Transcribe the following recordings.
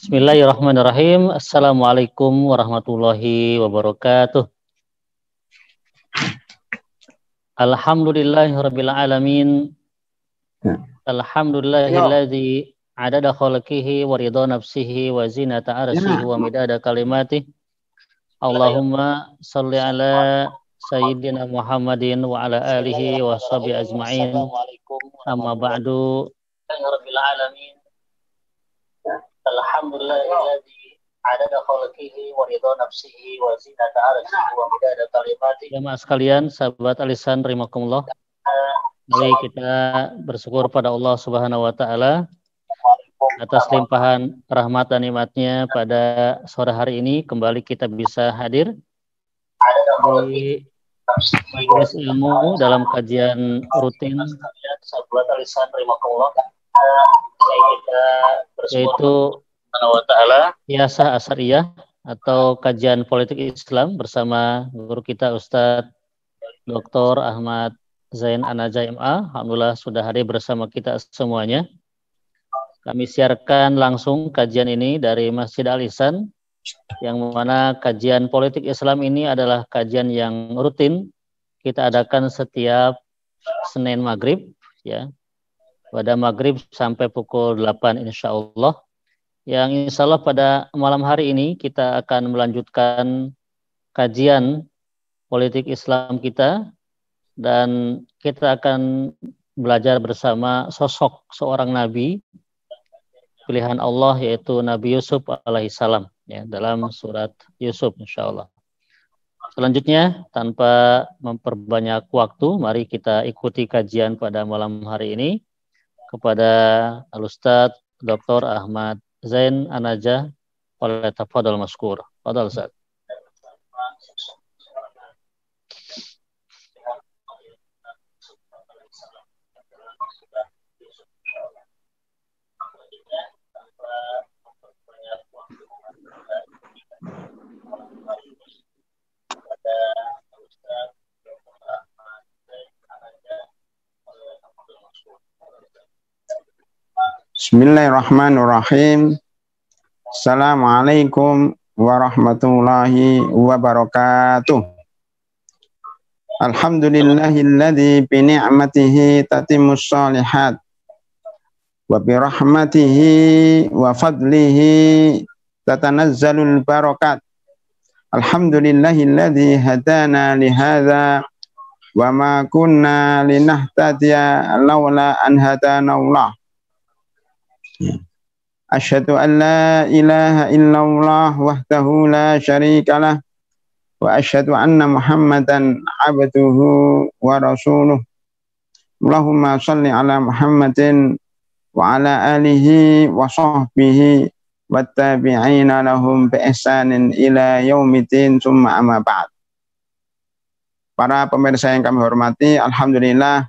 Bismillahirrahmanirrahim. Assalamualaikum warahmatullahi wabarakatuh. Alhamdulillahirabbil alamin. Ya. Alhamdulillahilladzi ya. adada khalqihi wa ridha nafsihi wa zinata arsihi ya. wa midada kalimatih. Allahumma salli ala sayyidina Muhammadin wa ala alihi wa sahbihi ajma'in. Amma ba'du. Alhamdulillahirabbil alamin. Alhamdulillahilladzi adada khalqihi wa ridha nafsihi wa zinata arsyihi wa midada kalimatihi. Jemaah sekalian, sahabat alisan rahimakumullah. Mari kita bersyukur pada Allah Subhanahu wa taala atas limpahan rahmat dan nikmatnya pada sore hari ini kembali kita bisa hadir di majelis ilmu dalam kajian rutin Gitu, yaitu Taala Yasah Asariyah atau kajian politik Islam bersama guru kita Ustadz Dr. Ahmad Zain Anaja MA. Alhamdulillah sudah hadir bersama kita semuanya. Kami siarkan langsung kajian ini dari Masjid Al-Ihsan yang mana kajian politik Islam ini adalah kajian yang rutin kita adakan setiap Senin Maghrib ya pada maghrib sampai pukul 8 insya Allah. Yang insya Allah pada malam hari ini kita akan melanjutkan kajian politik Islam kita dan kita akan belajar bersama sosok seorang nabi pilihan Allah yaitu Nabi Yusuf alaihissalam ya dalam surat Yusuf insya Allah. Selanjutnya, tanpa memperbanyak waktu, mari kita ikuti kajian pada malam hari ini kepada al Dr. Ahmad Zain Anaja oleh Tafadol Maskur. Fadol Ustaz. Bismillahirrahmanirrahim. Assalamualaikum warahmatullahi wabarakatuh. Alhamdulillahilladzi bi ni'matihi tatimmus shalihat wa bi rahmatihi wa fadlihi tatanazzalul barakat. Alhamdulillahilladzi hadana li hadza wa ma kunna linahtadiya laula an hadana Allah. Ya. Asyhadu an la ilaha illallah wahdahu la syarikalah wa asyhadu anna Muhammadan abduhu wa rasuluh. Allahumma salli ala Muhammadin wa ala alihi wa sahbihi wa tabi'ina lahum bi ihsanin ila yaumiddin summa amma ba'd. Para pemirsa yang kami hormati, alhamdulillah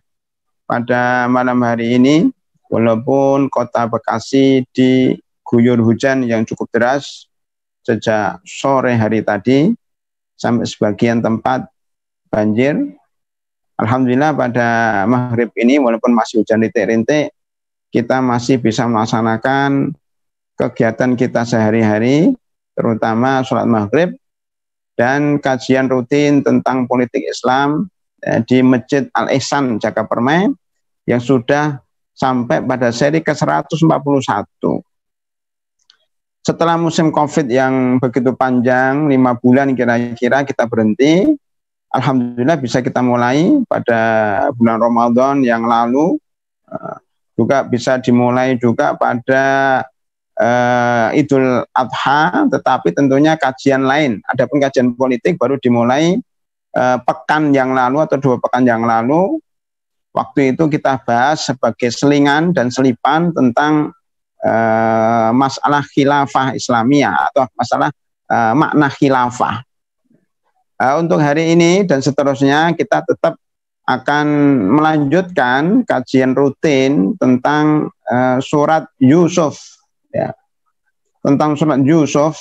pada malam hari ini Walaupun kota Bekasi diguyur hujan yang cukup deras sejak sore hari tadi sampai sebagian tempat banjir. Alhamdulillah pada maghrib ini walaupun masih hujan rintik-rintik, kita masih bisa melaksanakan kegiatan kita sehari-hari, terutama sholat maghrib dan kajian rutin tentang politik Islam eh, di Masjid Al Ihsan Jakarta Permai yang sudah sampai pada seri ke-141. Setelah musim COVID yang begitu panjang, lima bulan kira-kira kita berhenti, Alhamdulillah bisa kita mulai pada bulan Ramadan yang lalu, eh, juga bisa dimulai juga pada uh, Idul Adha, tetapi tentunya kajian lain. Adapun kajian politik baru dimulai uh, pekan yang lalu atau dua pekan yang lalu Waktu itu kita bahas sebagai selingan dan selipan tentang eh, masalah khilafah Islamiyah atau masalah eh, makna khilafah. Eh, untuk hari ini dan seterusnya kita tetap akan melanjutkan kajian rutin tentang uh, surat Yusuf ya. Tentang surat Yusuf.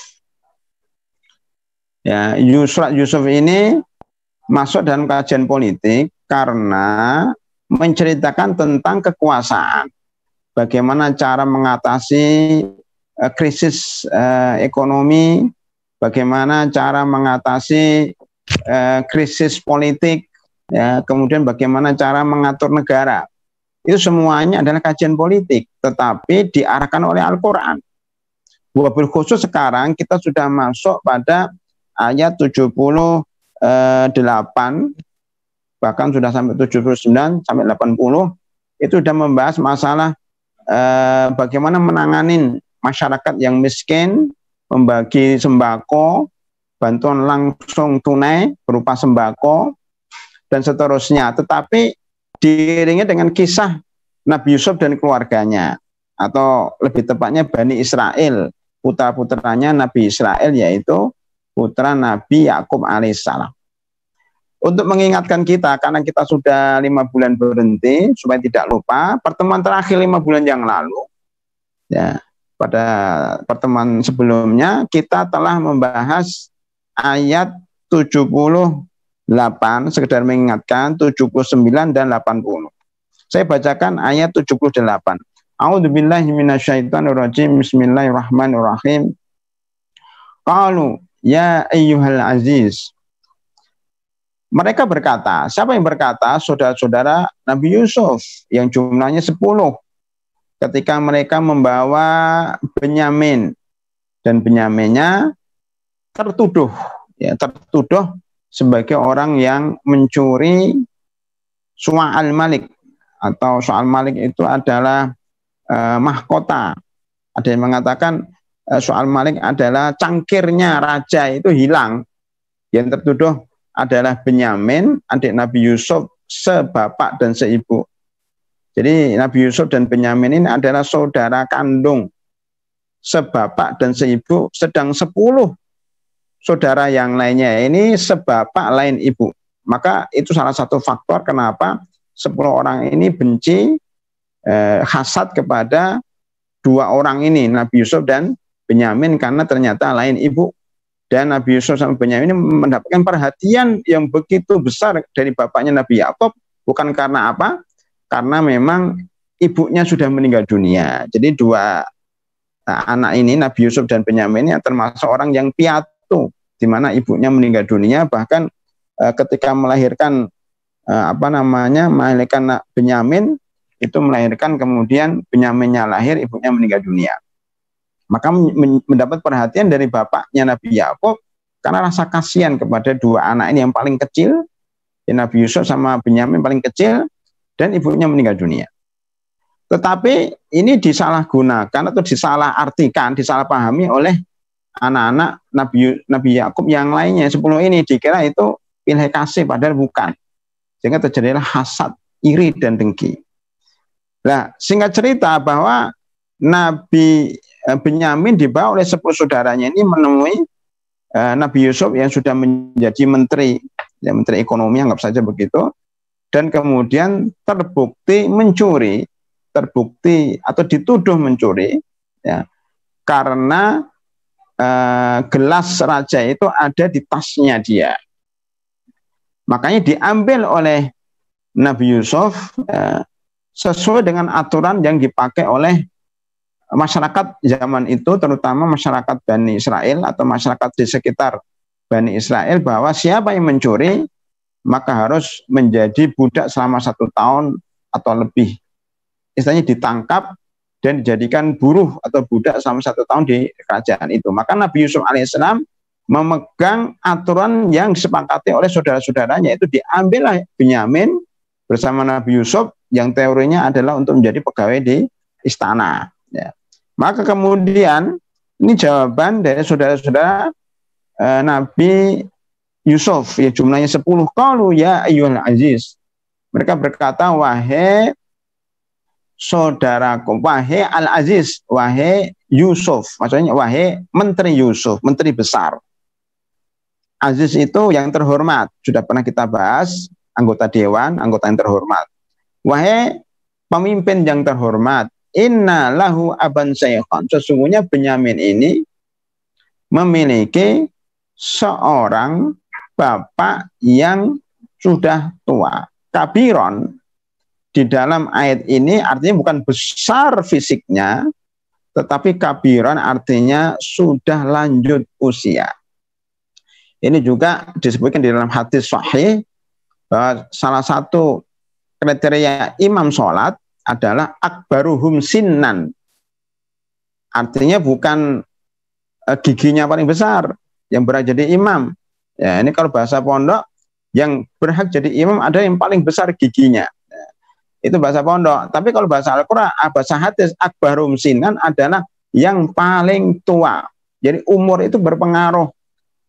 Ya, surat Yusuf ini masuk dalam kajian politik karena menceritakan tentang kekuasaan, bagaimana cara mengatasi uh, krisis uh, ekonomi, bagaimana cara mengatasi uh, krisis politik, ya, kemudian bagaimana cara mengatur negara. Itu semuanya adalah kajian politik, tetapi diarahkan oleh Al-Quran. Wabil khusus sekarang kita sudah masuk pada ayat 78 bahkan sudah sampai 79 sampai 80 itu sudah membahas masalah eh, bagaimana menangani masyarakat yang miskin, membagi sembako, bantuan langsung tunai berupa sembako dan seterusnya. Tetapi diiringi dengan kisah Nabi Yusuf dan keluarganya atau lebih tepatnya Bani Israel, putra-putranya Nabi Israel yaitu putra Nabi Yakub alaihissalam untuk mengingatkan kita karena kita sudah lima bulan berhenti supaya tidak lupa pertemuan terakhir lima bulan yang lalu ya pada pertemuan sebelumnya kita telah membahas ayat 78 sekedar mengingatkan 79 dan 80 saya bacakan ayat 78 A'udzubillahi minasyaitonirrajim Bismillahirrahmanirrahim Qalu ya ayyuhal aziz mereka berkata, siapa yang berkata? Saudara-saudara Nabi Yusuf yang jumlahnya 10. Ketika mereka membawa Benyamin dan Benyaminnya tertuduh, ya tertuduh sebagai orang yang mencuri Su'al Malik atau Su'al Malik itu adalah e, mahkota. Ada yang mengatakan e, Su'al Malik adalah cangkirnya raja itu hilang. Yang tertuduh adalah Benyamin, adik Nabi Yusuf, sebapak dan seibu. Jadi Nabi Yusuf dan Benyamin ini adalah saudara kandung, sebapak dan seibu, sedang sepuluh saudara yang lainnya ini sebapak lain ibu. Maka itu salah satu faktor kenapa sepuluh orang ini benci, eh, hasad kepada dua orang ini, Nabi Yusuf dan Benyamin karena ternyata lain ibu dan Nabi Yusuf sama Benyamin ini mendapatkan perhatian yang begitu besar dari bapaknya Nabi Yakob bukan karena apa? Karena memang ibunya sudah meninggal dunia. Jadi dua eh, anak ini Nabi Yusuf dan Benyamin ini termasuk orang yang piatu di mana ibunya meninggal dunia bahkan e, ketika melahirkan e, apa namanya? melahirkan Benyamin itu melahirkan kemudian Benyaminnya lahir ibunya meninggal dunia. Maka mendapat perhatian dari bapaknya Nabi Yakub karena rasa kasihan kepada dua anak ini yang paling kecil, ya Nabi Yusuf sama Benyamin paling kecil, dan ibunya meninggal dunia. Tetapi ini disalahgunakan atau disalahartikan, disalahpahami oleh anak-anak Nabi Nabi Yakub yang lainnya. Sepuluh ini dikira itu pilih kasih, padahal bukan. Sehingga terjadilah hasad, iri, dan dengki. Nah, singkat cerita bahwa Nabi Eh, Benyamin dibawa oleh sepuluh saudaranya ini menemui eh, Nabi Yusuf yang sudah menjadi menteri, ya, menteri ekonomi anggap saja begitu, dan kemudian terbukti mencuri, terbukti atau dituduh mencuri, ya, karena uh, gelas raja itu ada di tasnya dia. Makanya diambil oleh Nabi Yusuf uh, sesuai dengan aturan yang dipakai oleh masyarakat zaman itu terutama masyarakat Bani Israel atau masyarakat di sekitar Bani Israel bahwa siapa yang mencuri maka harus menjadi budak selama satu tahun atau lebih. Istilahnya ditangkap dan dijadikan buruh atau budak selama satu tahun di kerajaan itu. Maka Nabi Yusuf alaihissalam memegang aturan yang disepakati oleh saudara-saudaranya itu diambillah Benyamin bersama Nabi Yusuf yang teorinya adalah untuk menjadi pegawai di istana. Maka kemudian ini jawaban dari saudara-saudara e, Nabi Yusuf ya jumlahnya 10 kalu ya ayyul aziz. Mereka berkata wahai saudaraku wahai al aziz wahai Yusuf maksudnya wahai menteri Yusuf menteri besar. Aziz itu yang terhormat sudah pernah kita bahas anggota dewan anggota yang terhormat. Wahai pemimpin yang terhormat inna lahu aban syaikhon. Sesungguhnya Benyamin ini memiliki seorang bapak yang sudah tua. Kabiron di dalam ayat ini artinya bukan besar fisiknya, tetapi kabiron artinya sudah lanjut usia. Ini juga disebutkan di dalam hadis sahih bahwa salah satu kriteria imam sholat adalah akbaruhum sinnan. Artinya bukan eh, giginya paling besar yang berhak jadi imam. Ya, ini kalau bahasa pondok yang berhak jadi imam ada yang paling besar giginya. Ya, itu bahasa pondok. Tapi kalau bahasa Al-Qur'an, ah, bahasa hadis akbarum sinan adalah yang paling tua. Jadi umur itu berpengaruh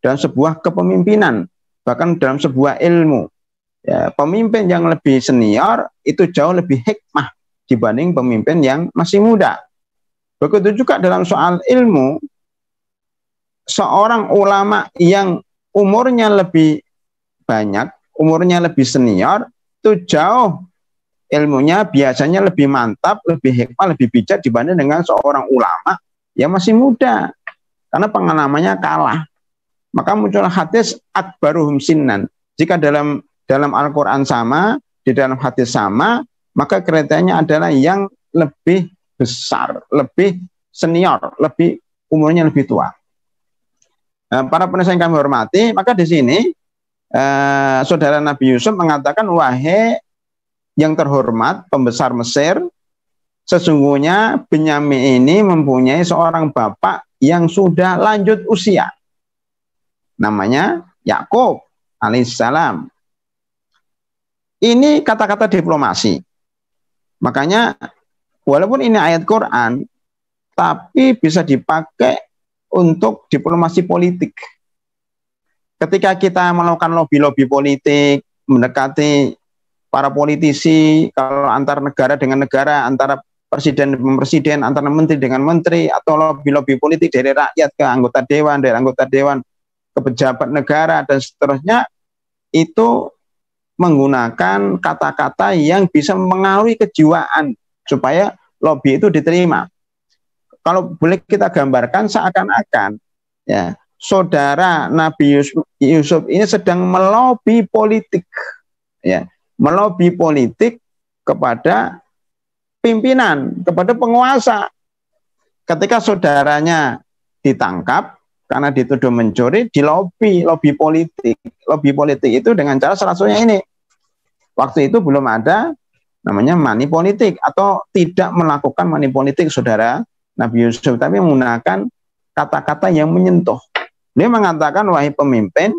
dalam sebuah kepemimpinan, bahkan dalam sebuah ilmu. Ya, pemimpin yang lebih senior itu jauh lebih hikmah dibanding pemimpin yang masih muda. Begitu juga dalam soal ilmu, seorang ulama yang umurnya lebih banyak, umurnya lebih senior, itu jauh ilmunya biasanya lebih mantap, lebih hikmah, lebih bijak dibanding dengan seorang ulama yang masih muda. Karena pengalamannya kalah. Maka muncul hadis akbaruhum sinan. Jika dalam dalam Al-Quran sama, di dalam hadis sama, maka keretanya adalah yang lebih besar, lebih senior, lebih umurnya lebih tua. Nah, para penasihat yang kami hormati, maka di sini eh, saudara Nabi Yusuf mengatakan wahai yang terhormat pembesar Mesir, sesungguhnya Benyamin ini mempunyai seorang bapak yang sudah lanjut usia. Namanya Yakub alaihissalam. Ini kata-kata diplomasi. Makanya walaupun ini ayat Quran, tapi bisa dipakai untuk diplomasi politik. Ketika kita melakukan lobby-lobby politik, mendekati para politisi, kalau antar negara dengan negara, antara presiden dengan presiden, antara menteri dengan menteri, atau lobby-lobby politik dari rakyat ke anggota dewan, dari anggota dewan ke pejabat negara, dan seterusnya, itu menggunakan kata-kata yang bisa mengaruhi kejiwaan supaya lobby itu diterima. Kalau boleh kita gambarkan seakan-akan ya saudara Nabi Yusuf, Yusuf ini sedang melobi politik ya, melobi politik kepada pimpinan, kepada penguasa. Ketika saudaranya ditangkap karena dituduh mencuri, lobby, lobby politik. lobby politik itu dengan cara salah satunya ini. Waktu itu belum ada namanya money politik atau tidak melakukan money politik saudara Nabi Yusuf tapi menggunakan kata-kata yang menyentuh. Dia mengatakan wahai pemimpin,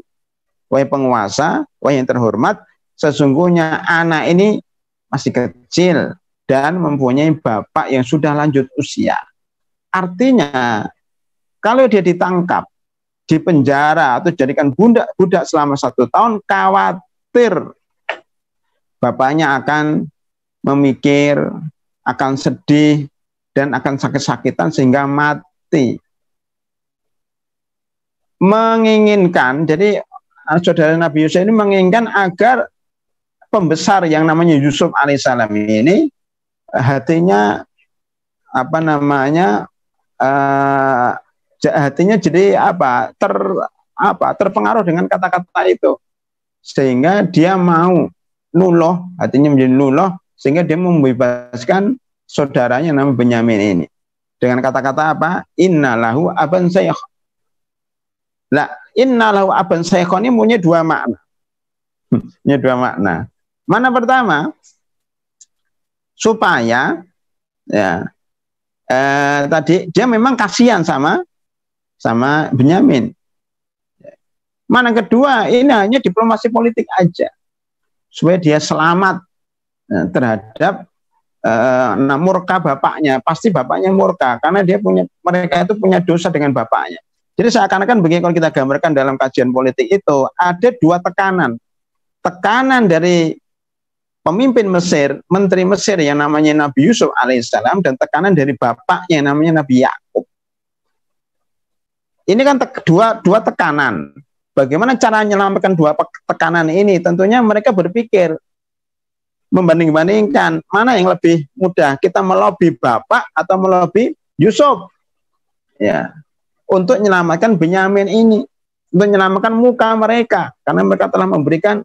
wahai penguasa, wahai yang terhormat, sesungguhnya anak ini masih kecil dan mempunyai bapak yang sudah lanjut usia. Artinya kalau dia ditangkap, di penjara atau jadikan budak-budak selama satu tahun, khawatir bapaknya akan memikir, akan sedih, dan akan sakit-sakitan sehingga mati. Menginginkan, jadi ah, saudara Nabi Yusuf ini menginginkan agar pembesar yang namanya Yusuf alaihissalam ini hatinya apa namanya uh, hatinya jadi apa ter apa terpengaruh dengan kata-kata itu sehingga dia mau nuloh hatinya menjadi nuloh sehingga dia membebaskan saudaranya namanya Benyamin ini dengan kata-kata apa innalahu aban sayyoh lah innalahu aban sayyoh ini punya dua makna punya dua makna mana pertama supaya ya eh, tadi dia memang kasihan sama sama Benyamin. Mana kedua, ini hanya diplomasi politik aja supaya dia selamat eh, terhadap uh, murka bapaknya. Pasti bapaknya murka karena dia punya mereka itu punya dosa dengan bapaknya. Jadi seakan-akan begini kalau kita gambarkan dalam kajian politik itu ada dua tekanan. Tekanan dari pemimpin Mesir, menteri Mesir yang namanya Nabi Yusuf alaihissalam dan tekanan dari bapaknya yang namanya Nabi Yakub ini kan te- dua dua tekanan. Bagaimana cara menyelamatkan dua tekanan ini? Tentunya mereka berpikir membanding-bandingkan mana yang lebih mudah kita melobi bapak atau melobi Yusuf ya untuk menyelamatkan Benyamin ini untuk menyelamatkan muka mereka karena mereka telah memberikan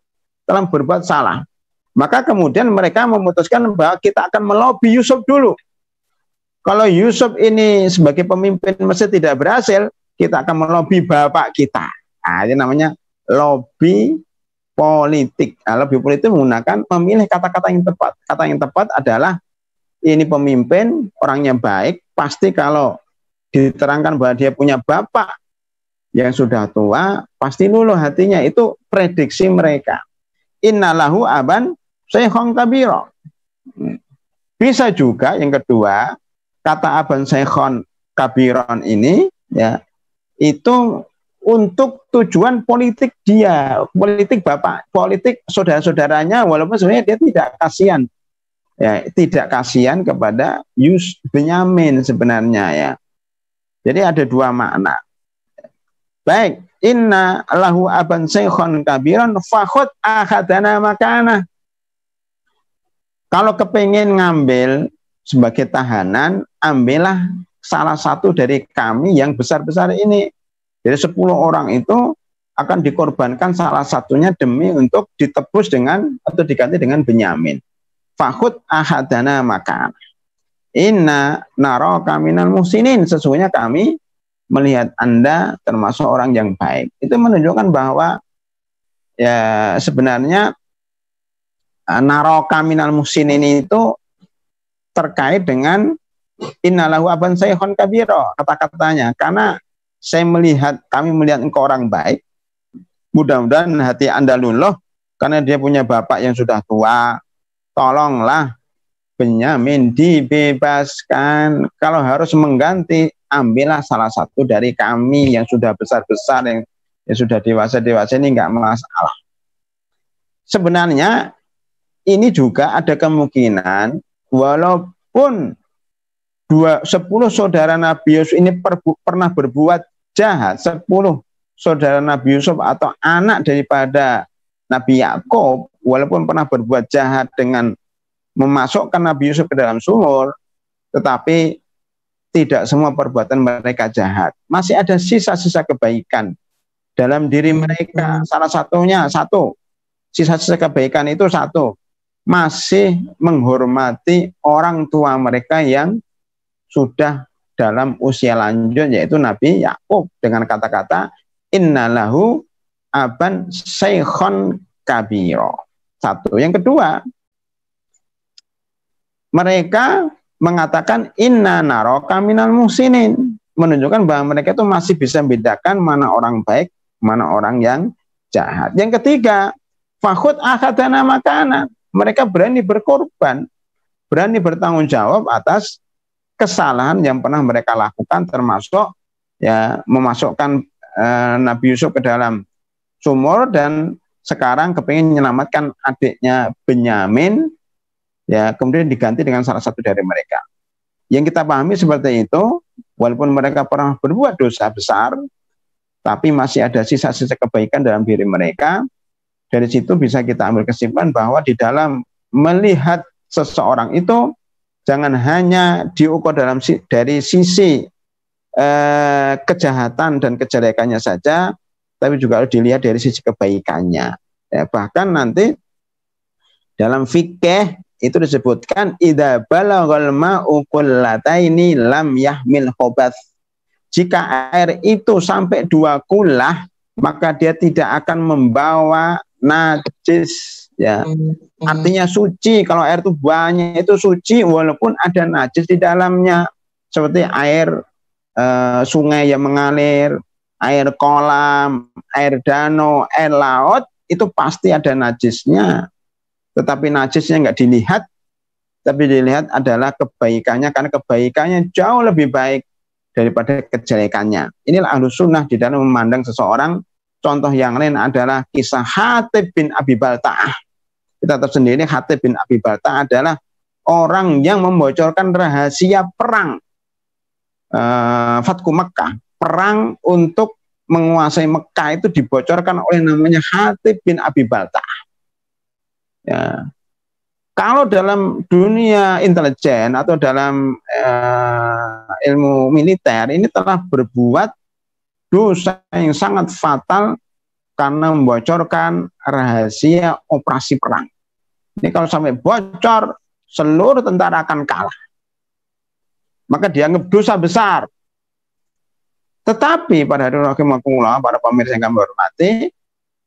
telah berbuat salah maka kemudian mereka memutuskan bahwa kita akan melobi Yusuf dulu kalau Yusuf ini sebagai pemimpin Mesir tidak berhasil kita akan melobi bapak kita. Nah, ini namanya lobby politik. Nah, lobby politik menggunakan memilih kata-kata yang tepat. Kata yang tepat adalah ini pemimpin, orangnya baik, pasti kalau diterangkan bahwa dia punya bapak yang sudah tua, pasti lulu hatinya. Itu prediksi mereka. Innalahu aban sehong kabiro. Bisa juga yang kedua, kata aban sehon kabiron ini ya itu untuk tujuan politik dia, politik bapak, politik saudara-saudaranya, walaupun sebenarnya dia tidak kasihan, ya, tidak kasihan kepada Yus Benyamin sebenarnya ya. Jadi ada dua makna. Baik, inna lahu aban syekhon kabiran fakhud ahadana makana. Kalau kepengen ngambil sebagai tahanan, ambillah salah satu dari kami yang besar-besar ini. Jadi 10 orang itu akan dikorbankan salah satunya demi untuk ditebus dengan atau diganti dengan Benyamin. Fakut ahadana makan. Inna naro kaminal musinin. Sesungguhnya kami melihat Anda termasuk orang yang baik. Itu menunjukkan bahwa ya sebenarnya eh, naro kaminal musinin ini itu terkait dengan innalahu aban sayhon kabiro kata-katanya karena saya melihat kami melihat engkau orang baik mudah-mudahan hati anda luluh karena dia punya bapak yang sudah tua tolonglah Benyamin dibebaskan kalau harus mengganti ambillah salah satu dari kami yang sudah besar-besar yang, yang sudah dewasa-dewasa ini enggak masalah sebenarnya ini juga ada kemungkinan walaupun dua sepuluh saudara Nabi Yusuf ini perbu, pernah berbuat jahat sepuluh saudara Nabi Yusuf atau anak daripada Nabi Yakob walaupun pernah berbuat jahat dengan memasukkan Nabi Yusuf ke dalam sumur tetapi tidak semua perbuatan mereka jahat masih ada sisa-sisa kebaikan dalam diri mereka salah satunya satu sisa-sisa kebaikan itu satu masih menghormati orang tua mereka yang sudah dalam usia lanjut yaitu Nabi Yakub dengan kata-kata innalahu aban syekhon kabiro. Satu. Yang kedua, mereka mengatakan inna naro kaminal musinin menunjukkan bahwa mereka itu masih bisa membedakan mana orang baik, mana orang yang jahat. Yang ketiga, fakut akadana makana. Mereka berani berkorban, berani bertanggung jawab atas kesalahan yang pernah mereka lakukan termasuk ya memasukkan eh, Nabi Yusuf ke dalam sumur dan sekarang kepingin menyelamatkan adiknya Benyamin ya kemudian diganti dengan salah satu dari mereka. Yang kita pahami seperti itu, walaupun mereka pernah berbuat dosa besar, tapi masih ada sisa-sisa kebaikan dalam diri mereka. Dari situ bisa kita ambil kesimpulan bahwa di dalam melihat seseorang itu Jangan hanya diukur dalam dari sisi eh, kejahatan dan kejelekannya saja, tapi juga harus dilihat dari sisi kebaikannya. Ya, bahkan nanti dalam fikih itu disebutkan idza balaghal ma'u ini lam yahmil khobath. Jika air itu sampai dua kulah, maka dia tidak akan membawa najis ya hmm, hmm. artinya suci kalau air itu banyak itu suci walaupun ada najis di dalamnya seperti air e, sungai yang mengalir air kolam air danau air laut itu pasti ada najisnya tetapi najisnya nggak dilihat tapi dilihat adalah kebaikannya karena kebaikannya jauh lebih baik daripada kejelekannya inilah ahlu sunnah di dalam memandang seseorang contoh yang lain adalah kisah Hatib bin Abi Balta'ah kita tersendiri sendiri bin Abi Bata adalah orang yang membocorkan rahasia perang uh, Fatku Mekah. Perang untuk menguasai Mekah itu dibocorkan oleh namanya Hati bin Abi Bata. Ya. Kalau dalam dunia intelijen atau dalam uh, ilmu militer ini telah berbuat dosa yang sangat fatal karena membocorkan rahasia operasi perang. Ini kalau sampai bocor, seluruh tentara akan kalah. Maka dianggap dosa besar. Tetapi pada hari Rahimakumullah, para pemirsa yang kami hormati,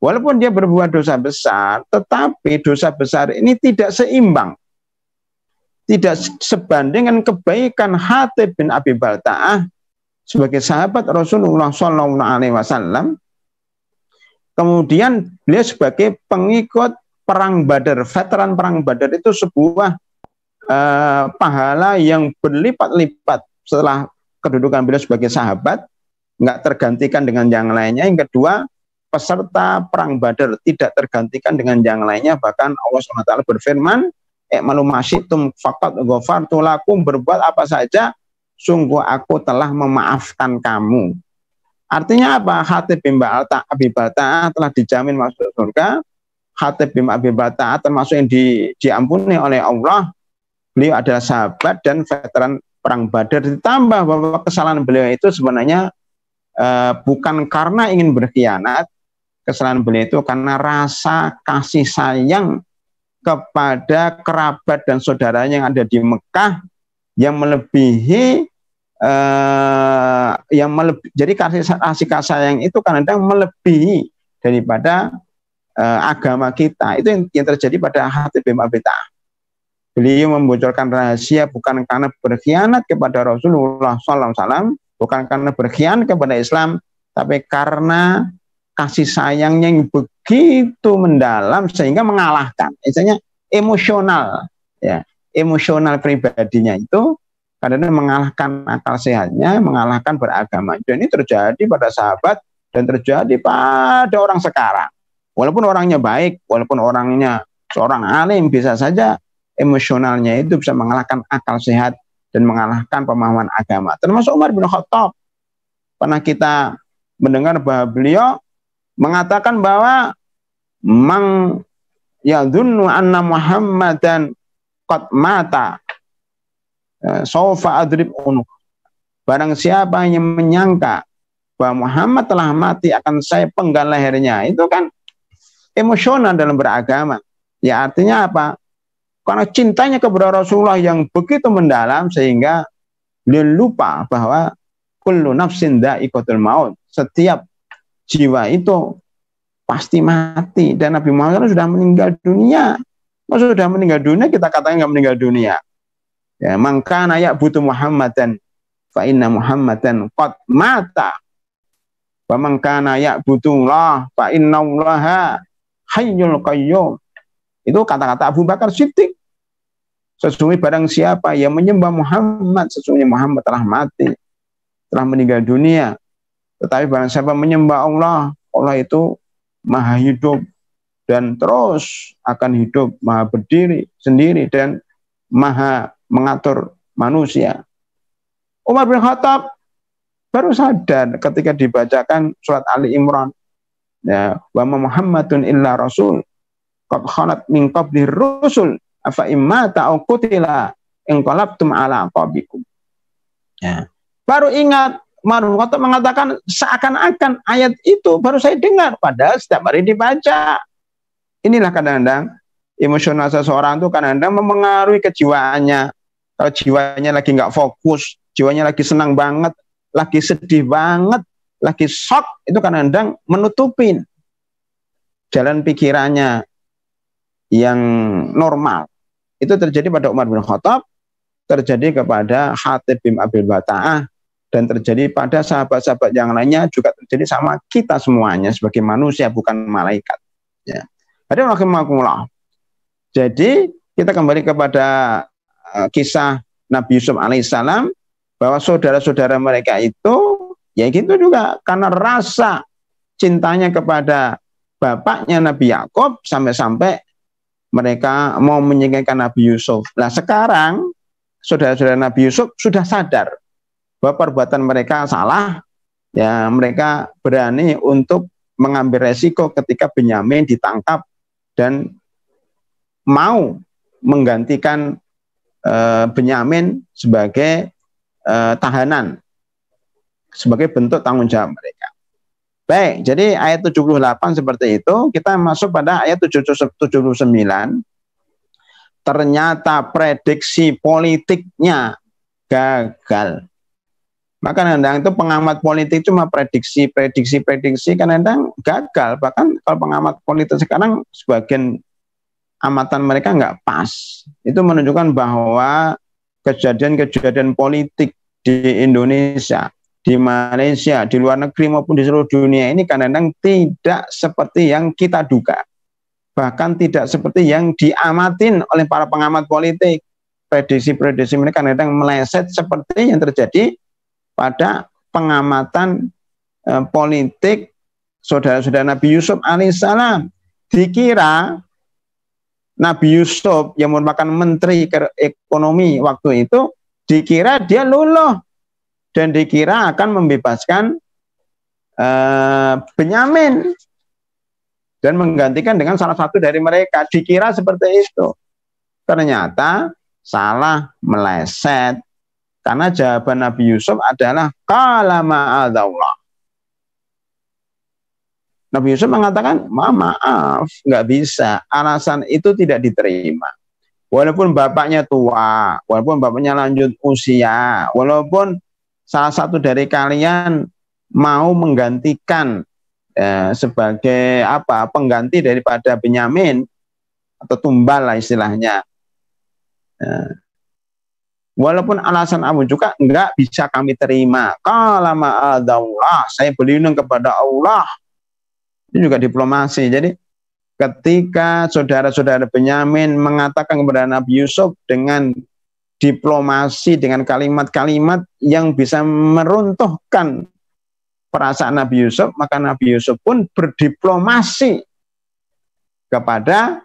walaupun dia berbuat dosa besar, tetapi dosa besar ini tidak seimbang. Tidak sebanding dengan kebaikan hati bin Abi Balta'ah sebagai sahabat Rasulullah Shallallahu Alaihi Wasallam. Kemudian beliau sebagai pengikut perang Badar, veteran perang Badar itu sebuah uh, pahala yang berlipat-lipat setelah kedudukan beliau sebagai sahabat nggak tergantikan dengan yang lainnya. Yang kedua, peserta perang Badar tidak tergantikan dengan yang lainnya. Bahkan Allah SWT berfirman, "Ikmalu masyitum fakat gofar tulakum berbuat apa saja, sungguh aku telah memaafkan kamu. Artinya apa? Hati bimba Ba'alta, abibata telah dijamin masuk surga Khatib bin Abi Bata termasuk yang di, diampuni oleh Allah beliau adalah sahabat dan veteran perang Badar ditambah bahwa kesalahan beliau itu sebenarnya uh, bukan karena ingin berkhianat kesalahan beliau itu karena rasa kasih sayang kepada kerabat dan saudara yang ada di Mekah yang melebihi eh, yang melebihi, jadi kasih kasih sayang itu kadang-kadang melebihi daripada uh, agama kita itu yang, yang terjadi pada hati bin Beliau membocorkan rahasia bukan karena berkhianat kepada Rasulullah SAW, bukan karena berkhianat kepada Islam, tapi karena kasih sayangnya yang begitu mendalam sehingga mengalahkan. Misalnya emosional, ya emosional pribadinya itu karena mengalahkan akal sehatnya, mengalahkan beragama. Dan ini terjadi pada sahabat dan terjadi pada orang sekarang. Walaupun orangnya baik, walaupun orangnya seorang alim, bisa saja emosionalnya itu bisa mengalahkan akal sehat dan mengalahkan pemahaman agama. Termasuk Umar bin Khattab. Pernah kita mendengar bahwa beliau mengatakan bahwa mang yadhunnu anna Muhammadan qad mata eh, sofa adrib unuk. Barang siapa yang menyangka bahwa Muhammad telah mati akan saya penggal lehernya. Itu kan emosional dalam beragama. Ya artinya apa? Karena cintanya kepada Rasulullah yang begitu mendalam sehingga dia lupa bahwa kullu nafsin dha'iqatul maut. Setiap jiwa itu pasti mati dan Nabi Muhammad sudah meninggal dunia. Masa sudah meninggal dunia kita katakan nggak meninggal dunia. Ya, maka ya butuh dan fa inna Muhammadan qad mata. Wa mangkana ya butuh Allah fa inna Allah Hayyul Qayyum. Itu kata-kata Abu Bakar Siddiq. Sesungguhnya barang siapa yang menyembah Muhammad, sesungguhnya Muhammad telah mati, telah meninggal dunia. Tetapi barang siapa menyembah Allah, Allah itu maha hidup dan terus akan hidup maha berdiri sendiri dan maha mengatur manusia. Umar bin Khattab baru sadar ketika dibacakan surat Ali Imran. Ya, wa Muhammadun illa rasul. Qad khalat min qabli rusul afa imma ta'u qutila qalabtum ala aqabikum. Ya. Baru ingat Marhum Kota mengatakan seakan-akan ayat itu baru saya dengar pada setiap hari dibaca. Inilah kadang-kadang emosional seseorang itu kadang-kadang mempengaruhi kejiwaannya. Kalau jiwanya lagi nggak fokus, jiwanya lagi senang banget, lagi sedih banget, lagi shock itu kadang-kadang menutupin jalan pikirannya yang normal. Itu terjadi pada Umar bin Khattab, terjadi kepada Hatib bin Abil Bata'ah, dan terjadi pada sahabat-sahabat yang lainnya juga terjadi sama kita semuanya sebagai manusia bukan malaikat. Ya. Jadi kita kembali kepada eh, kisah Nabi Yusuf alaihissalam bahwa saudara-saudara mereka itu Ya gitu juga karena rasa cintanya kepada bapaknya Nabi Yakob sampai-sampai mereka mau menyingkirkan Nabi Yusuf. Nah sekarang saudara-saudara Nabi Yusuf sudah sadar bahwa perbuatan mereka salah, ya mereka berani untuk mengambil resiko ketika Benyamin ditangkap dan mau menggantikan e, Benyamin sebagai e, tahanan sebagai bentuk tanggung jawab mereka. Baik, jadi ayat 78 seperti itu, kita masuk pada ayat 79. Ternyata prediksi politiknya gagal. Maka nendang itu pengamat politik cuma prediksi, prediksi, prediksi, kan nendang gagal. Bahkan kalau pengamat politik sekarang sebagian amatan mereka nggak pas. Itu menunjukkan bahwa kejadian-kejadian politik di Indonesia di Malaysia, di luar negeri maupun di seluruh dunia ini kadang-kadang tidak seperti yang kita duga. Bahkan tidak seperti yang diamatin oleh para pengamat politik. Prediksi-prediksi ini kadang-kadang meleset seperti yang terjadi pada pengamatan eh, politik saudara-saudara Nabi Yusuf alaihissalam. Dikira Nabi Yusuf yang merupakan menteri ekonomi waktu itu dikira dia luluh dan dikira akan membebaskan uh, Benyamin dan menggantikan dengan salah satu dari mereka. Dikira seperti itu. Ternyata salah meleset. Karena jawaban Nabi Yusuf adalah kalama Allah. Nabi Yusuf mengatakan, Ma, maaf, nggak bisa. Alasan itu tidak diterima. Walaupun bapaknya tua, walaupun bapaknya lanjut usia, walaupun salah satu dari kalian mau menggantikan eh, sebagai apa pengganti daripada Benyamin atau tumbal lah istilahnya. Eh, walaupun alasan kamu juga enggak bisa kami terima. Kalau Allah, saya berlindung kepada Allah. Itu juga diplomasi. Jadi ketika saudara-saudara Benyamin mengatakan kepada Nabi Yusuf dengan diplomasi dengan kalimat-kalimat yang bisa meruntuhkan perasaan Nabi Yusuf, maka Nabi Yusuf pun berdiplomasi kepada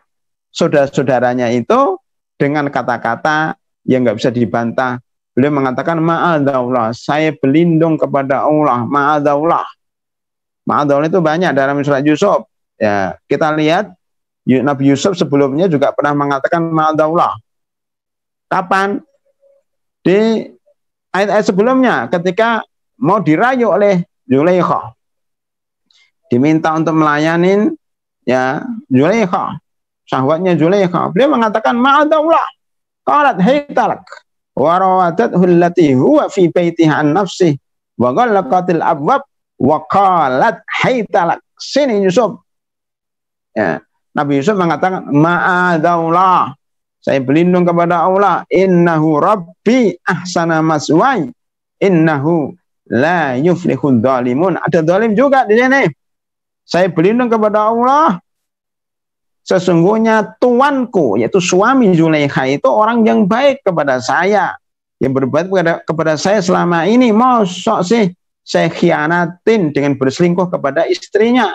saudara-saudaranya itu dengan kata-kata yang nggak bisa dibantah. Beliau mengatakan, Allah, saya berlindung kepada Allah, ma'af Ma'adawlah itu banyak dalam surat Yusuf. Ya, kita lihat Nabi Yusuf sebelumnya juga pernah mengatakan ma'adawlah. Kapan? Di ayat-ayat sebelumnya ketika mau dirayu oleh Zulaikha. Diminta untuk melayanin ya Zulaikha. sahwatnya Zulaikha. Beliau mengatakan ma'adallah. Qalat haytalak. Wa rawadathu allati huwa fi baitiha an nafsi wa ghallaqatil abwab wa qalat haytalak. Sini Yusuf. Ya. Nabi Yusuf mengatakan ma'adallah. Saya berlindung kepada Allah. Innahu Rabbi ahsana maswai. Innahu la yuflihun zalimun. Ada dalim juga di sini. Saya berlindung kepada Allah. Sesungguhnya tuanku, yaitu suami Zulaikha itu orang yang baik kepada saya. Yang berbuat kepada, kepada saya selama ini. Mosok sih saya khianatin dengan berselingkuh kepada istrinya.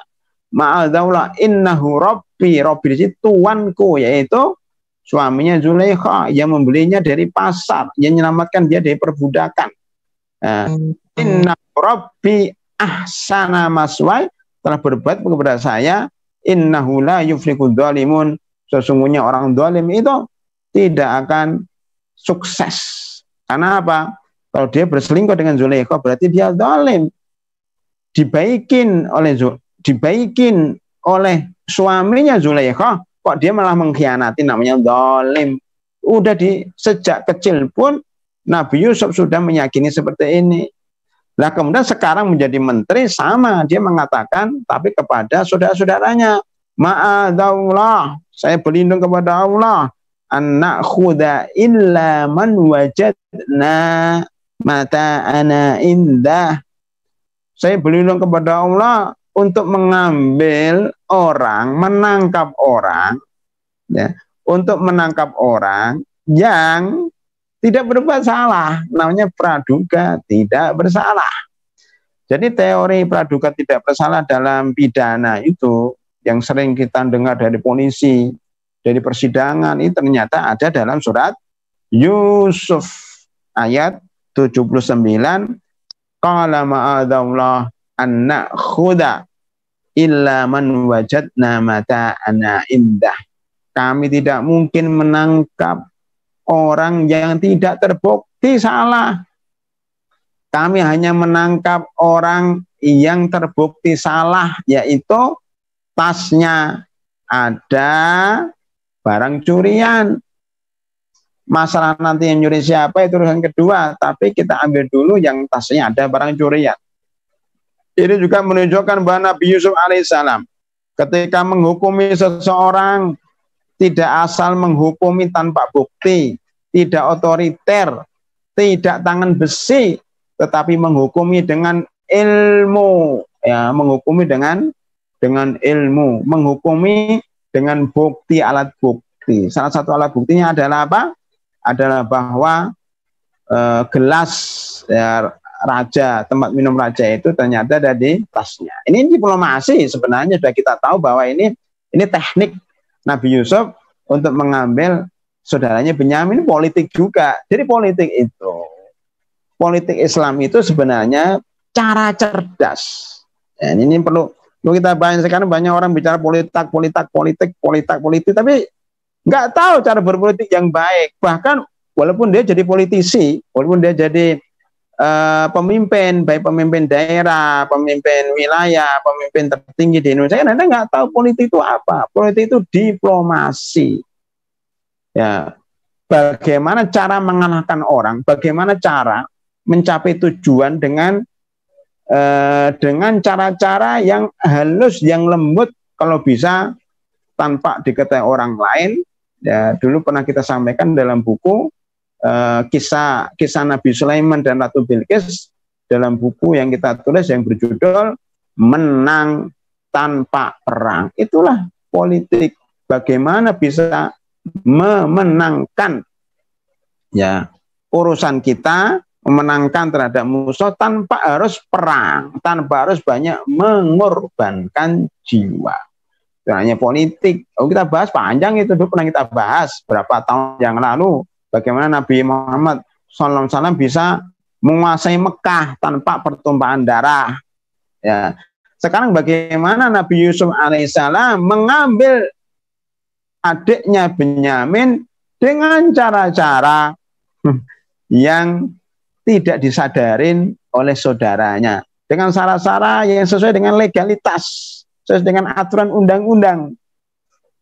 Ma'al innahu rabbi. Rabbi di tuanku, yaitu suaminya Zulaikha yang membelinya dari pasar yang menyelamatkan dia dari perbudakan. Nah, hmm. Inna Rabbi ahsana maswai telah berbuat kepada saya innahu la yufliku dhalimun sesungguhnya orang dolim itu tidak akan sukses. Karena apa? Kalau dia berselingkuh dengan Zulaikha berarti dia dolim. Dibaikin oleh dibaikin oleh suaminya Zulaikha kok dia malah mengkhianati namanya dolim udah di sejak kecil pun Nabi Yusuf sudah meyakini seperti ini Nah kemudian sekarang menjadi menteri sama dia mengatakan tapi kepada saudara-saudaranya ma'adallah saya berlindung kepada Allah anak khuda illa man wajadna mata ana indah saya berlindung kepada Allah untuk mengambil orang, menangkap orang, ya, untuk menangkap orang yang tidak berbuat salah, namanya praduga tidak bersalah. Jadi teori praduga tidak bersalah dalam pidana itu yang sering kita dengar dari polisi, dari persidangan ini ternyata ada dalam surat Yusuf ayat 79 qala ma'adallah anna khuda illa man wajadna mata'ana indah. Kami tidak mungkin menangkap orang yang tidak terbukti salah. Kami hanya menangkap orang yang terbukti salah, yaitu tasnya ada barang curian. Masalah nanti yang nyuri siapa itu urusan kedua, tapi kita ambil dulu yang tasnya ada barang curian. Ini juga menunjukkan bahwa Nabi Yusuf alaihissalam ketika menghukumi seseorang tidak asal menghukumi tanpa bukti, tidak otoriter, tidak tangan besi, tetapi menghukumi dengan ilmu, ya, menghukumi dengan dengan ilmu, menghukumi dengan bukti alat bukti. Salah satu alat buktinya adalah apa? Adalah bahwa e, gelas ya, raja, tempat minum raja itu ternyata ada di tasnya. Ini diplomasi sebenarnya sudah kita tahu bahwa ini ini teknik Nabi Yusuf untuk mengambil saudaranya Benyamin politik juga. Jadi politik itu politik Islam itu sebenarnya cara cerdas. Dan ya, ini perlu perlu kita bahas sekarang banyak orang bicara politik, politik, politik, politik, politik, tapi nggak tahu cara berpolitik yang baik. Bahkan walaupun dia jadi politisi, walaupun dia jadi uh, pemimpin, baik pemimpin daerah, pemimpin wilayah, pemimpin tertinggi di Indonesia kan Anda nggak tahu politik itu apa. Politik itu diplomasi. Ya, bagaimana cara mengalahkan orang, bagaimana cara mencapai tujuan dengan uh, dengan cara-cara yang halus, yang lembut, kalau bisa tanpa diketahui orang lain. Ya, dulu pernah kita sampaikan dalam buku Eh, kisah kisah Nabi Sulaiman dan Ratu Bilqis dalam buku yang kita tulis yang berjudul Menang Tanpa Perang. Itulah politik. Bagaimana bisa memenangkan ya urusan kita memenangkan terhadap musuh tanpa harus perang, tanpa harus banyak mengorbankan jiwa. Itu hanya politik. Oh, kita bahas panjang itu dulu pernah kita bahas berapa tahun yang lalu Bagaimana Nabi Muhammad SAW bisa menguasai Mekah tanpa pertumpahan darah. Ya. Sekarang bagaimana Nabi Yusuf alaihissalam mengambil adiknya Benyamin dengan cara-cara yang tidak disadarin oleh saudaranya. Dengan cara-cara yang sesuai dengan legalitas, sesuai dengan aturan undang-undang.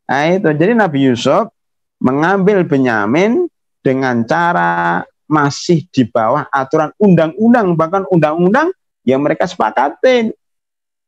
Nah itu, jadi Nabi Yusuf mengambil Benyamin dengan cara masih di bawah aturan undang-undang bahkan undang-undang yang mereka sepakatin.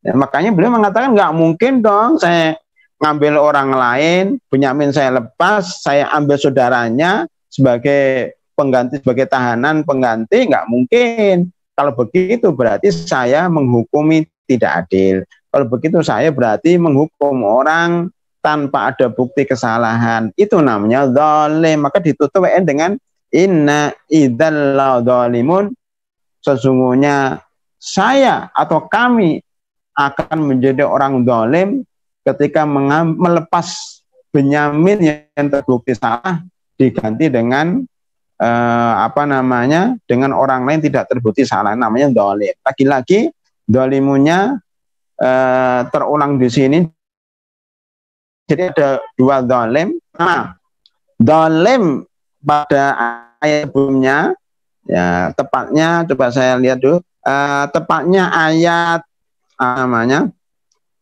Ya, makanya beliau mengatakan nggak mungkin dong saya ngambil orang lain, penyamin saya lepas, saya ambil saudaranya sebagai pengganti sebagai tahanan pengganti nggak mungkin. Kalau begitu berarti saya menghukumi tidak adil. Kalau begitu saya berarti menghukum orang tanpa ada bukti kesalahan. Itu namanya zalim. Maka ditutup WN dengan inna idzal zalimun sesungguhnya saya atau kami akan menjadi orang zalim ketika melepas Benyamin yang terbukti salah diganti dengan eh, apa namanya dengan orang lain tidak terbukti salah namanya zalim. Lagi-lagi zalimunya eh, terulang di sini jadi ada dua dolim. Nah, dolim pada ayat sebelumnya, ya tepatnya coba saya lihat dulu, uh, tepatnya ayat uh, namanya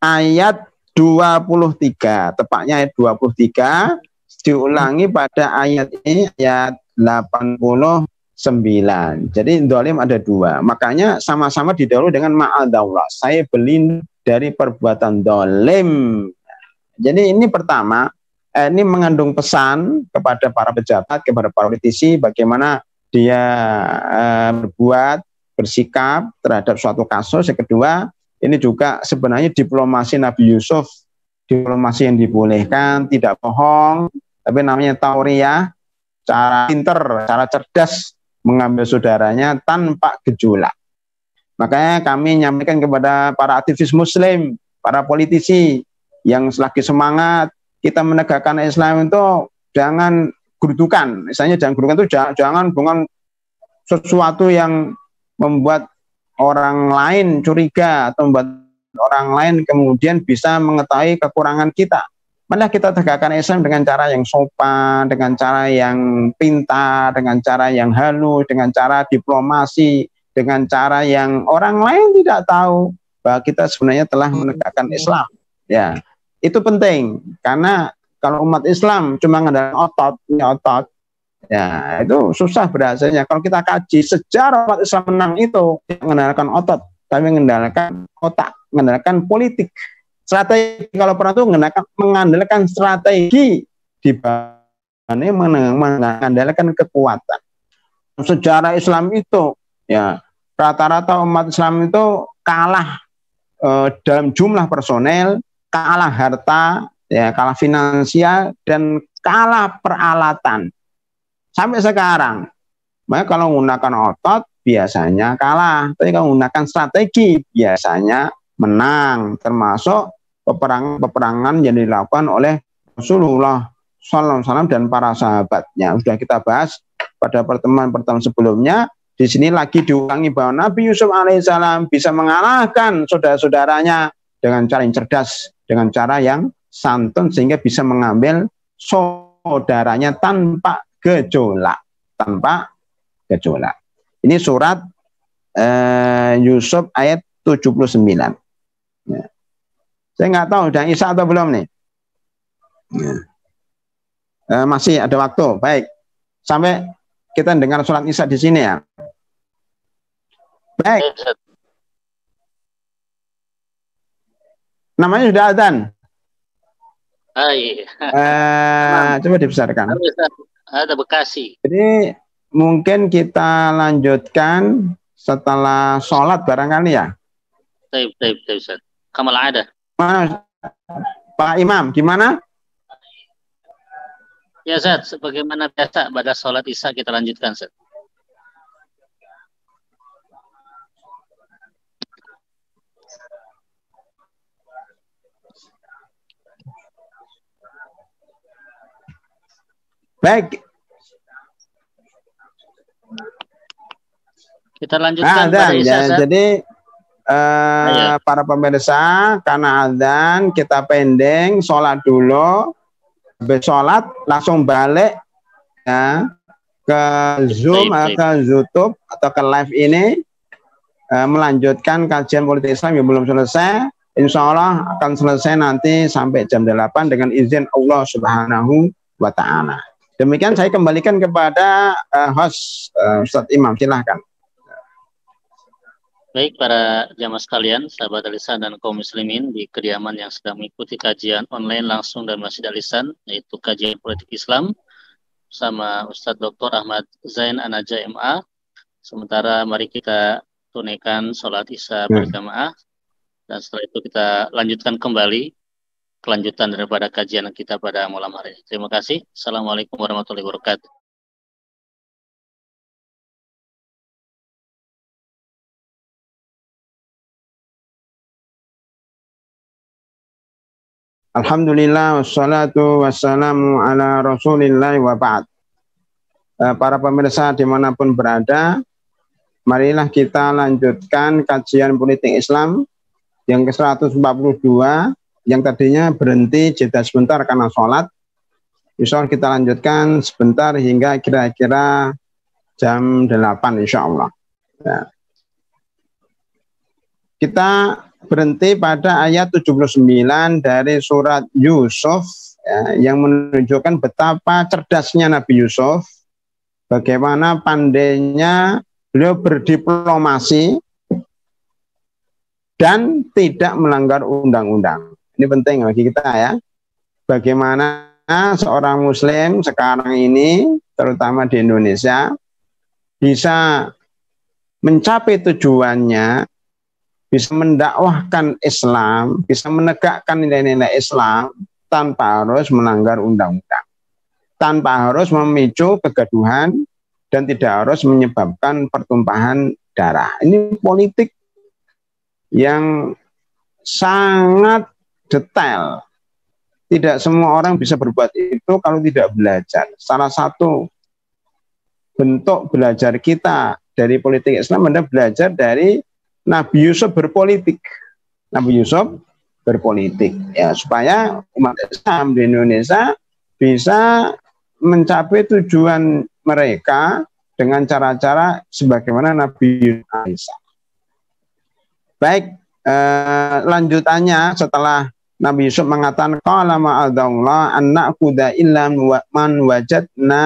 ayat 23, tepatnya ayat 23 diulangi pada ayat ini ayat 89. Jadi dolim ada dua. Makanya sama-sama didahului dengan ma'adaulah. Saya berlindung dari perbuatan dolim jadi ini pertama, eh, ini mengandung pesan kepada para pejabat, kepada para politisi bagaimana dia eh, berbuat, bersikap terhadap suatu kasus. Yang kedua, ini juga sebenarnya diplomasi Nabi Yusuf, diplomasi yang dibolehkan, tidak bohong, tapi namanya tauriah, cara pinter, cara cerdas mengambil saudaranya tanpa gejolak. Makanya kami menyampaikan kepada para aktivis muslim, para politisi, yang selagi semangat kita menegakkan Islam itu jangan gerudukan. Misalnya jangan gerudukan itu jangan, jangan bukan sesuatu yang membuat orang lain curiga atau membuat orang lain kemudian bisa mengetahui kekurangan kita. Malah kita tegakkan Islam dengan cara yang sopan, dengan cara yang pintar, dengan cara yang halus, dengan cara diplomasi, dengan cara yang orang lain tidak tahu bahwa kita sebenarnya telah hmm. menegakkan Islam. Ya itu penting karena kalau umat Islam cuma ngandalkan otot, punya otot, ya itu susah berhasilnya. Kalau kita kaji sejarah umat Islam menang itu mengandalkan otot, tapi mengandalkan otak, mengandalkan politik. Strategi kalau pernah itu mengandalkan, mengandalkan strategi dibanding mengandalkan kekuatan. Sejarah Islam itu ya rata-rata umat Islam itu kalah e, dalam jumlah personel, kalah harta, ya, kalah finansial dan kalah peralatan. Sampai sekarang. Makanya kalau menggunakan otot biasanya kalah, tapi kalau menggunakan strategi biasanya menang, termasuk peperangan-peperangan yang dilakukan oleh Rasulullah SAW dan para sahabatnya. Sudah kita bahas pada pertemuan-pertemuan sebelumnya. Di sini lagi diulangi bahwa Nabi Yusuf alaihissalam bisa mengalahkan saudara-saudaranya dengan cara yang cerdas, dengan cara yang santun sehingga bisa mengambil saudaranya tanpa gejolak, tanpa gejolak. Ini surat eh, Yusuf ayat 79. Ya. Saya nggak tahu sudah Isa atau belum nih. Ya. Eh, masih ada waktu. Baik. Sampai kita dengar surat Isa di sini ya. Baik. Namanya sudah adzan. Ah, iya. Eh, coba dibesarkan. Ada Bekasi. Jadi mungkin kita lanjutkan setelah sholat barangkali ya. Taip, taip, taip, Kamal ada. Mana, Pak Imam, gimana? Ya, Ustaz, sebagaimana biasa pada sholat isya kita lanjutkan, Ustaz. Baik. Kita lanjutkan nah, dan, dan jadi Uh, para pemirsa, karena azan kita pending, sholat dulu, habis sholat langsung balik ya ke Zoom atau ke YouTube atau ke live ini uh, melanjutkan kajian politik Islam yang belum selesai. Insya Allah akan selesai nanti sampai jam 8 dengan izin Allah Subhanahu wa Ta'ala. Demikian saya kembalikan kepada uh, host uh, Ustaz Imam. Silahkan. Baik para jamaah sekalian, sahabat Alisan dan kaum muslimin di kediaman yang sedang mengikuti kajian online langsung dari Masjid Alisan, yaitu kajian politik Islam sama Ustadz Dr. Ahmad Zain Anaja MA. Sementara mari kita tunaikan sholat isya hmm. berjamaah dan setelah itu kita lanjutkan kembali kelanjutan daripada kajian kita pada malam hari ini. Terima kasih. Assalamualaikum warahmatullahi wabarakatuh. Alhamdulillah wassalatu wassalamu ala Rasulillahi wa eh, Para pemirsa dimanapun berada, marilah kita lanjutkan kajian politik Islam yang ke-142 yang tadinya berhenti jeda sebentar karena sholat, insya Allah kita lanjutkan sebentar hingga kira-kira jam 8 insya Allah. Ya. Kita berhenti pada ayat 79 dari surat Yusuf ya, yang menunjukkan betapa cerdasnya Nabi Yusuf, bagaimana pandainya beliau berdiplomasi dan tidak melanggar undang-undang ini penting bagi kita ya. Bagaimana seorang muslim sekarang ini terutama di Indonesia bisa mencapai tujuannya, bisa mendakwahkan Islam, bisa menegakkan nilai-nilai Islam tanpa harus melanggar undang-undang, tanpa harus memicu kegaduhan dan tidak harus menyebabkan pertumpahan darah. Ini politik yang sangat detail. Tidak semua orang bisa berbuat itu kalau tidak belajar. Salah satu bentuk belajar kita dari politik Islam adalah belajar dari Nabi Yusuf berpolitik. Nabi Yusuf berpolitik ya supaya umat Islam di Indonesia bisa mencapai tujuan mereka dengan cara-cara sebagaimana Nabi Yusuf. Baik, eh, lanjutannya setelah Nabi Yusuf mengatakan qala ma'adallah an na'kuda illa man wajadna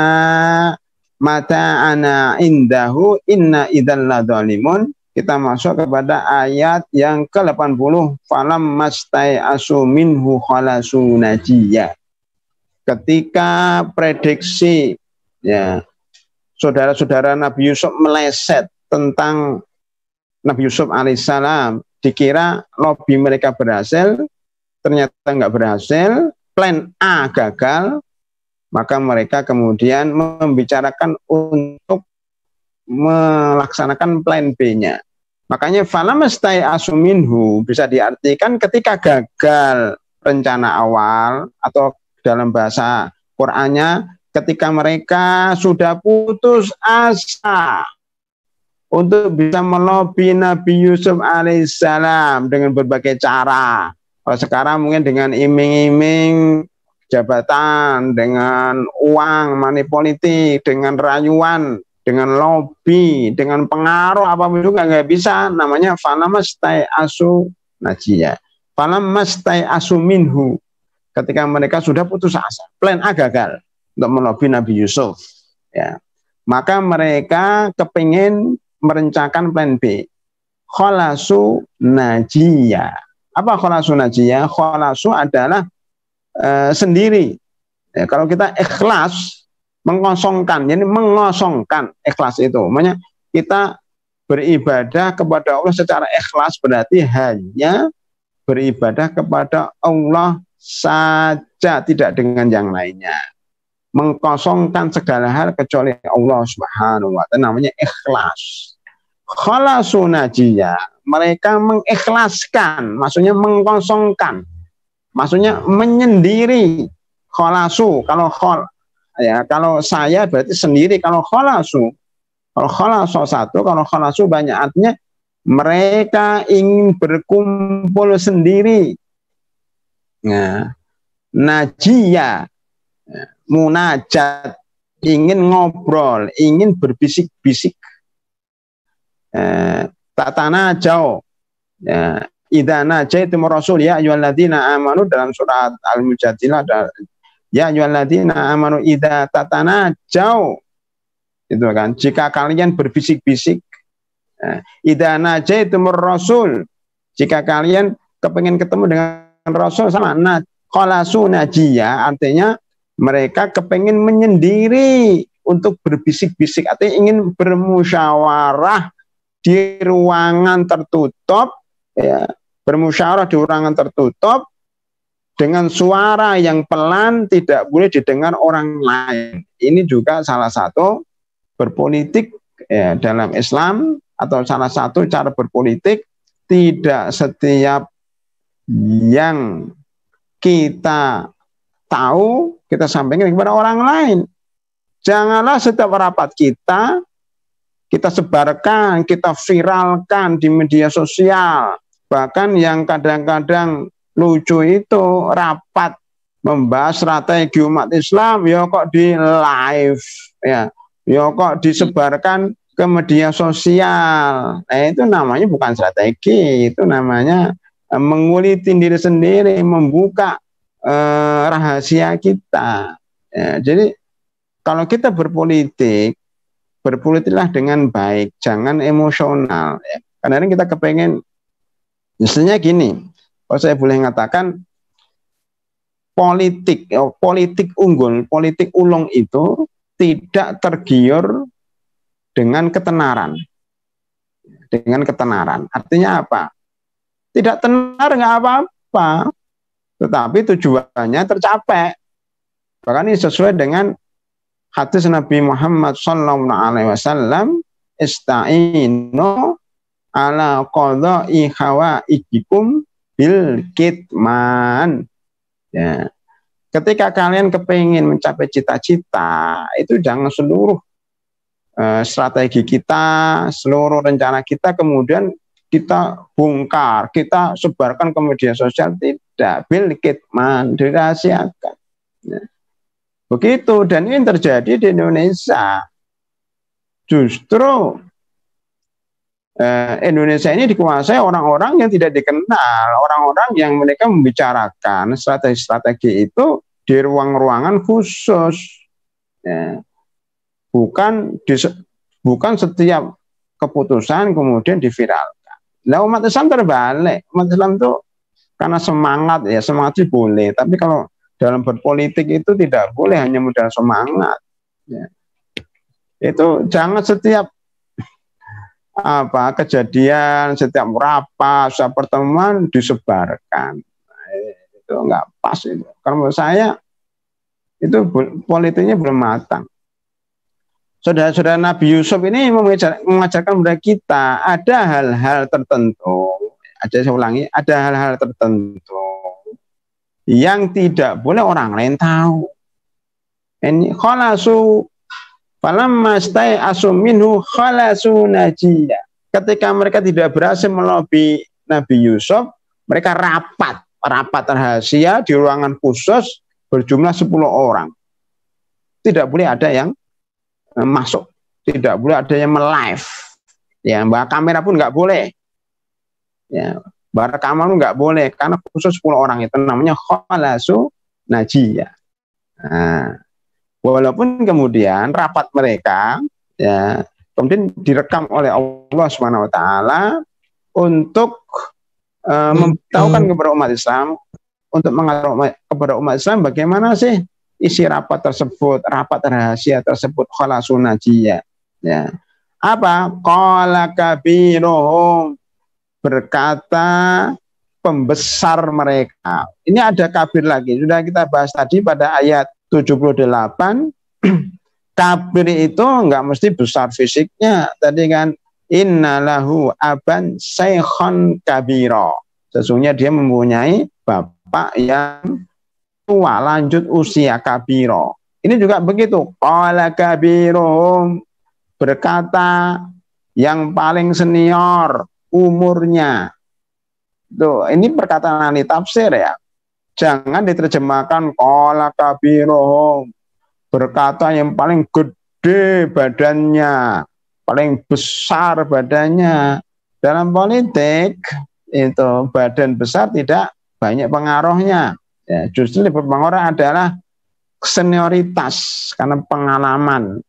mata'ana indahu inna idzal ladzalimun kita masuk kepada ayat yang ke-80 falam mastai asuminhu khalasu najiyah ketika prediksi ya saudara-saudara Nabi Yusuf meleset tentang Nabi Yusuf alaihissalam dikira lobby mereka berhasil ternyata nggak berhasil, plan A gagal, maka mereka kemudian membicarakan untuk melaksanakan plan B-nya. Makanya falamestai asuminhu bisa diartikan ketika gagal rencana awal atau dalam bahasa Qur'annya ketika mereka sudah putus asa untuk bisa melobi Nabi Yusuf alaihissalam dengan berbagai cara kalau sekarang mungkin dengan iming-iming jabatan, dengan uang, money politik, dengan rayuan, dengan lobby, dengan pengaruh apapun juga nggak bisa. Namanya falamastai asu najia. Falamastai asu minhu. Ketika mereka sudah putus asa, plan A gagal untuk melobi Nabi Yusuf. Ya. Maka mereka kepingin merencanakan plan B. Kholasu najiyah. Apa kholasu najiyah? Kholasu adalah e, sendiri. Ya, kalau kita ikhlas mengosongkan, jadi mengosongkan ikhlas itu. Makanya kita beribadah kepada Allah secara ikhlas berarti hanya beribadah kepada Allah saja, tidak dengan yang lainnya. Mengkosongkan segala hal kecuali Allah Subhanahu wa taala namanya ikhlas khalasunajia mereka mengikhlaskan maksudnya mengkosongkan maksudnya menyendiri kholasu kalau khol ya kalau saya berarti sendiri kalau kholasu kalau kholasu satu kalau kholasu banyak artinya mereka ingin berkumpul sendiri nah ya. najia ya, munajat ingin ngobrol ingin berbisik-bisik Eh, tak tanah jauh. Ya, Idza najaitum rasul ya ayyuhalladzina amanu dalam surat Al-Mujadilah ya ayyuhalladzina amanu idza tatana jauh itu kan jika kalian berbisik-bisik ya, idza najaitum rasul jika kalian kepengen ketemu dengan rasul sama nah qalasu najia artinya mereka kepengen menyendiri untuk berbisik-bisik artinya ingin bermusyawarah di ruangan tertutup ya bermusyawarah di ruangan tertutup dengan suara yang pelan tidak boleh didengar orang lain. Ini juga salah satu berpolitik ya, dalam Islam atau salah satu cara berpolitik tidak setiap yang kita tahu kita sampaikan kepada orang lain. Janganlah setiap rapat kita kita sebarkan, kita viralkan di media sosial. Bahkan yang kadang-kadang lucu itu rapat membahas strategi umat Islam, ya kok di live, ya, ya kok disebarkan ke media sosial. Nah itu namanya bukan strategi, itu namanya eh, menguliti diri sendiri, membuka eh, rahasia kita. Ya, jadi kalau kita berpolitik berpolitiklah dengan baik, jangan emosional. Ya. Karena kita kepengen, misalnya gini, kalau saya boleh mengatakan politik, ya, politik unggul, politik ulung itu tidak tergiur dengan ketenaran. Dengan ketenaran. Artinya apa? Tidak tenar nggak apa-apa. Tetapi tujuannya tercapai. Bahkan ini sesuai dengan hadis Nabi Muhammad sallallahu alaihi wasallam istainu ala qadha'i ikikum bil kitman. Ya. Ketika kalian kepingin mencapai cita-cita, itu jangan seluruh uh, strategi kita, seluruh rencana kita kemudian kita bongkar, kita sebarkan ke media sosial tidak bil kitman dirahasiakan. Ya. Begitu dan ini terjadi di Indonesia. Justru eh, Indonesia ini dikuasai orang-orang yang tidak dikenal, orang-orang yang mereka membicarakan strategi-strategi itu di ruang-ruangan khusus. Ya. Bukan di, bukan setiap keputusan kemudian diviralkan. Nah umat Islam terbalik, umat Islam itu karena semangat ya semangat itu boleh, tapi kalau dalam berpolitik itu tidak boleh hanya modal semangat. Ya. Itu jangan setiap apa kejadian, setiap rapat, setiap pertemuan disebarkan. itu enggak pas itu. Kalau menurut saya itu politiknya belum matang. Saudara-saudara Nabi Yusuf ini mengajarkan kepada kita ada hal-hal tertentu, ada saya ulangi, ada hal-hal tertentu yang tidak boleh orang lain tahu. Ini khalasu falamma stai asuminhu khalasu najiya. Ketika mereka tidak berhasil melobi Nabi Yusuf, mereka rapat, rapat rahasia di ruangan khusus berjumlah 10 orang. Tidak boleh ada yang eh, masuk, tidak boleh ada yang melive. Ya, mbak kamera pun nggak boleh. Ya, Barakamal itu nggak boleh karena khusus 10 orang itu namanya khalasu najiyah. Nah, walaupun kemudian rapat mereka ya kemudian direkam oleh Allah Subhanahu wa taala untuk uh, memberitahukan kepada umat Islam untuk mengatur kepada umat Islam bagaimana sih isi rapat tersebut, rapat rahasia tersebut khalasu najiyah. Ya. Apa? Qala kabiruhum berkata pembesar mereka. Ini ada kabir lagi. Sudah kita bahas tadi pada ayat 78. kabir itu enggak mesti besar fisiknya. Tadi kan innalahu aban saykhon kabiro. Sesungguhnya dia mempunyai bapak yang tua lanjut usia kabiro. Ini juga begitu. Qala kabiro berkata yang paling senior umurnya. Tuh, ini perkataan ahli tafsir ya. Jangan diterjemahkan kola kabirohum. Berkata yang paling gede badannya, paling besar badannya. Dalam politik itu badan besar tidak banyak pengaruhnya. Ya, justru lebih pengaruh adalah senioritas karena pengalaman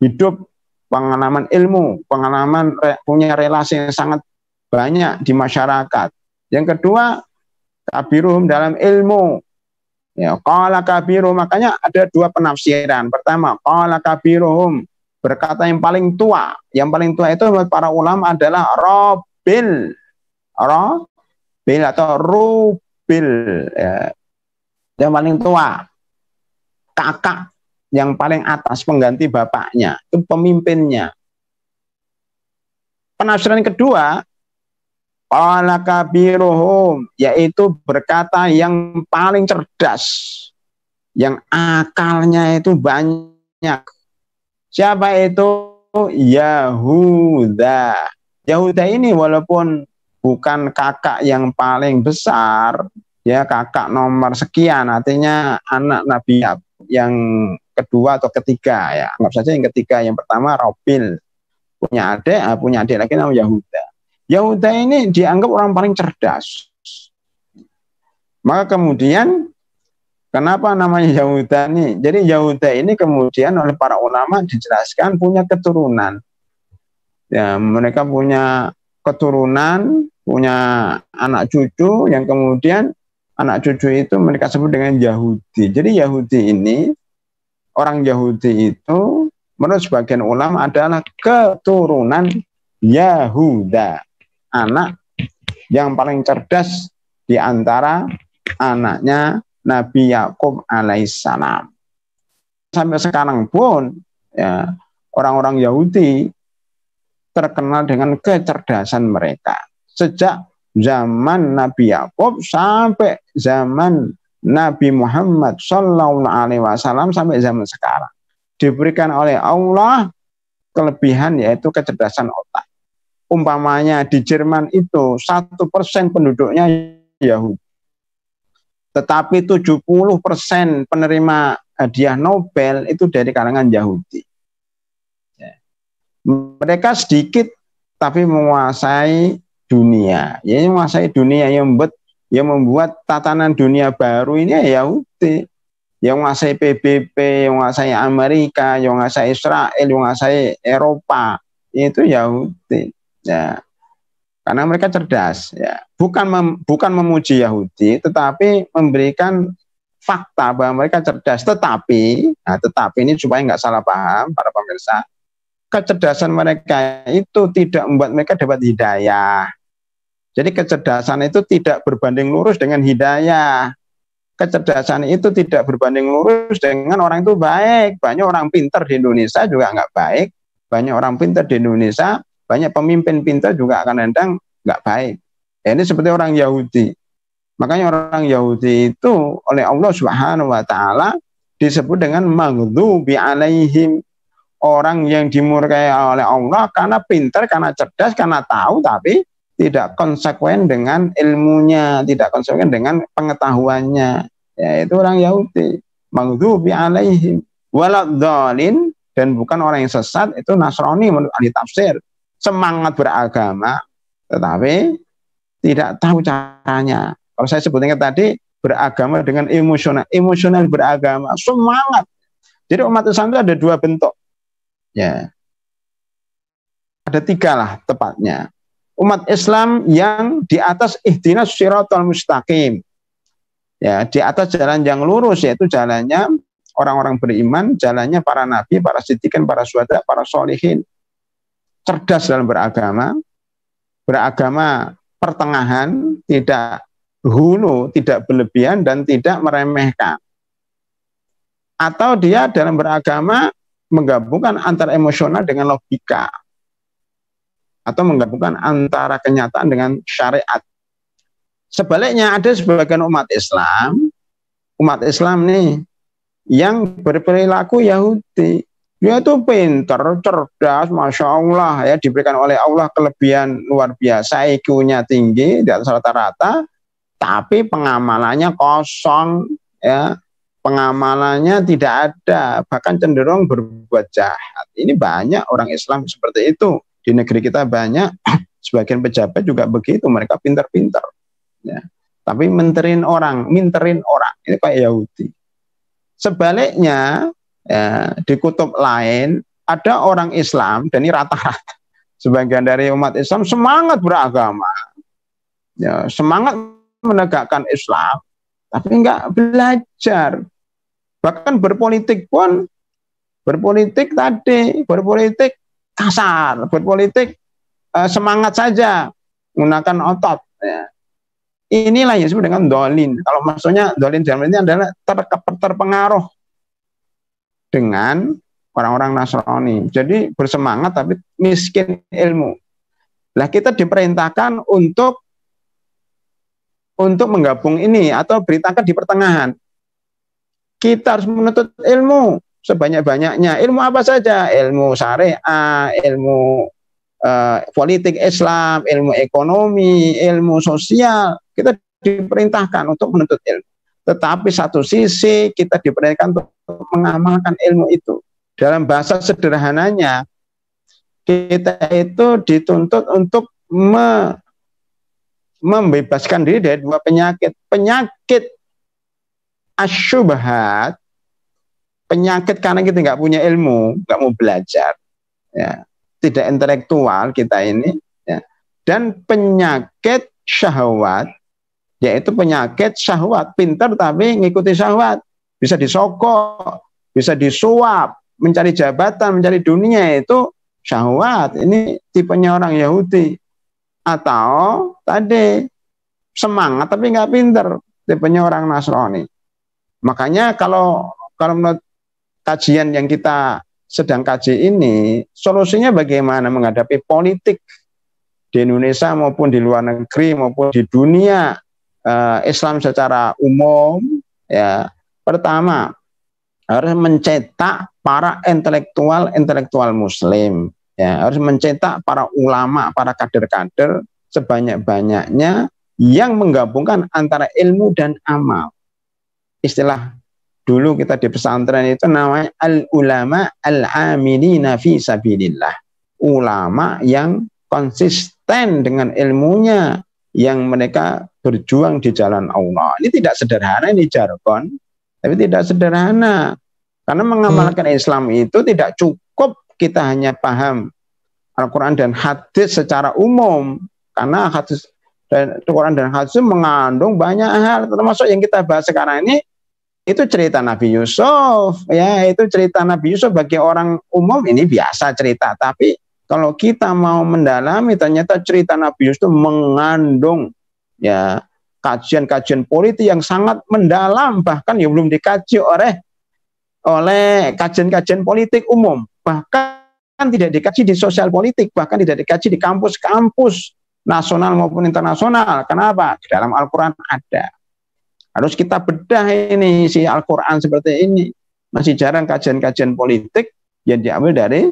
hidup, pengalaman ilmu, pengalaman re, punya relasi yang sangat banyak di masyarakat. Yang kedua, kabirum dalam ilmu. Ya, qala kabirum makanya ada dua penafsiran. Pertama, qala kabiruhum, berkata yang paling tua. Yang paling tua itu menurut para ulama adalah robil. Robil atau rubil. Ya. Yang paling tua. Kakak yang paling atas pengganti bapaknya, itu pemimpinnya. Penafsiran kedua, Qala kabiruhum yaitu berkata yang paling cerdas yang akalnya itu banyak. Siapa itu? Yahuda. Yahuda ini walaupun bukan kakak yang paling besar, ya kakak nomor sekian, artinya anak Nabi yang kedua atau ketiga ya. Anggap saja yang ketiga, yang pertama Robil punya adik, ah, punya adik lagi namanya Yahuda. Yahuda ini dianggap orang paling cerdas. Maka kemudian kenapa namanya Yahuda ini? Jadi Yahuda ini kemudian oleh para ulama dijelaskan punya keturunan. Ya, mereka punya keturunan, punya anak cucu yang kemudian anak cucu itu mereka sebut dengan Yahudi. Jadi Yahudi ini orang Yahudi itu menurut sebagian ulama adalah keturunan Yahuda anak yang paling cerdas di antara anaknya Nabi Yakub alaihissalam. Sampai sekarang pun ya, orang-orang Yahudi terkenal dengan kecerdasan mereka. Sejak zaman Nabi Yakub sampai zaman Nabi Muhammad Shallallahu Alaihi Wasallam sampai zaman sekarang diberikan oleh Allah kelebihan yaitu kecerdasan otak umpamanya di Jerman itu satu persen penduduknya Yahudi, tetapi 70 persen penerima hadiah Nobel itu dari kalangan Yahudi. Ya. Mereka sedikit tapi menguasai dunia. Ya, yang menguasai dunia yang membuat yang membuat tatanan dunia baru ini ya Yahudi. Yang menguasai PBB, yang menguasai Amerika, yang menguasai Israel, yang menguasai Eropa. Itu Yahudi ya karena mereka cerdas ya bukan mem, bukan memuji Yahudi tetapi memberikan fakta bahwa mereka cerdas tetapi nah, tetapi ini supaya nggak salah paham para pemirsa kecerdasan mereka itu tidak membuat mereka dapat hidayah jadi kecerdasan itu tidak berbanding lurus dengan hidayah kecerdasan itu tidak berbanding lurus dengan orang itu baik banyak orang pinter di Indonesia juga nggak baik banyak orang pinter di Indonesia banyak pemimpin pintar juga akan nendang nggak baik. Ya, ini seperti orang Yahudi. Makanya orang Yahudi itu oleh Allah Subhanahu wa taala disebut dengan maghdubi alaihim orang yang dimurkai oleh Allah karena pintar, karena cerdas, karena tahu tapi tidak konsekuen dengan ilmunya, tidak konsekuen dengan pengetahuannya. ya itu orang Yahudi. Maghdubi alaihim zalim dan bukan orang yang sesat itu Nasrani menurut ahli tafsir semangat beragama tetapi tidak tahu caranya. Kalau saya sebutnya tadi beragama dengan emosional, emosional beragama, semangat. Jadi umat Islam itu ada dua bentuk. Ya. Ada tiga lah tepatnya. Umat Islam yang di atas ihtinas syiratul mustaqim. Ya, di atas jalan yang lurus yaitu jalannya orang-orang beriman, jalannya para nabi, para siddiqin, para suhada, para solihin cerdas dalam beragama, beragama pertengahan, tidak hulu, tidak berlebihan, dan tidak meremehkan. Atau dia dalam beragama menggabungkan antara emosional dengan logika. Atau menggabungkan antara kenyataan dengan syariat. Sebaliknya ada sebagian umat Islam, umat Islam nih, yang berperilaku Yahudi. Dia ya, itu pinter, cerdas, masya Allah ya diberikan oleh Allah kelebihan luar biasa, IQ-nya tinggi di atas rata-rata, tapi pengamalannya kosong ya, pengamalannya tidak ada, bahkan cenderung berbuat jahat. Ini banyak orang Islam seperti itu di negeri kita banyak. Sebagian pejabat juga begitu, mereka pinter-pinter. Ya. Tapi menterin orang, minterin orang, ini kayak Yahudi. Sebaliknya, Ya, di kutub lain ada orang Islam dan ini rata-rata sebagian dari umat Islam semangat beragama, ya, semangat menegakkan Islam, tapi nggak belajar. Bahkan berpolitik pun berpolitik tadi, berpolitik kasar, berpolitik e, semangat saja, menggunakan otot. Ya inilah yang disebut dengan dolin. Kalau maksudnya dolin dalam ini adalah ter, terpengaruh dengan orang-orang Nasrani. Jadi bersemangat tapi miskin ilmu. Lah kita diperintahkan untuk untuk menggabung ini atau beritakan di pertengahan. Kita harus menuntut ilmu sebanyak-banyaknya. Ilmu apa saja? Ilmu syariah, ilmu eh, politik Islam, ilmu ekonomi, ilmu sosial. Kita diperintahkan untuk menuntut ilmu. Tetapi satu sisi kita diperintahkan untuk mengamalkan ilmu itu. Dalam bahasa sederhananya, kita itu dituntut untuk me membebaskan diri dari dua penyakit. Penyakit asyubahat, penyakit karena kita nggak punya ilmu, nggak mau belajar, ya, tidak intelektual kita ini, ya. dan penyakit syahwat, yaitu penyakit syahwat. Pinter tapi ngikuti syahwat. Bisa disokok, bisa disuap, mencari jabatan, mencari dunia itu syahwat. Ini tipenya orang Yahudi. Atau tadi semangat tapi nggak pinter. Tipenya orang Nasrani. Makanya kalau kalau menurut kajian yang kita sedang kaji ini, solusinya bagaimana menghadapi politik di Indonesia maupun di luar negeri maupun di dunia uh, Islam secara umum ya pertama harus mencetak para intelektual intelektual muslim ya harus mencetak para ulama para kader-kader sebanyak-banyaknya yang menggabungkan antara ilmu dan amal istilah dulu kita di pesantren itu namanya al ulama al amilina fi sabilillah ulama yang konsisten dengan ilmunya yang mereka berjuang di jalan Allah. Ini tidak sederhana ini jargon, tapi tidak sederhana. Karena mengamalkan hmm. Islam itu tidak cukup kita hanya paham Al-Qur'an dan hadis secara umum. Karena hadis dan Al-Qur'an dan hadis mengandung banyak hal termasuk yang kita bahas sekarang ini itu cerita Nabi Yusuf ya itu cerita Nabi Yusuf bagi orang umum ini biasa cerita tapi kalau kita mau mendalami ternyata cerita Nabi Yusuf itu mengandung ya kajian-kajian politik yang sangat mendalam bahkan yang belum dikaji oleh oleh kajian-kajian politik umum bahkan tidak dikaji di sosial politik bahkan tidak dikaji di kampus-kampus nasional maupun internasional kenapa di dalam Al-Qur'an ada harus kita bedah ini si Al-Qur'an seperti ini masih jarang kajian-kajian politik yang diambil dari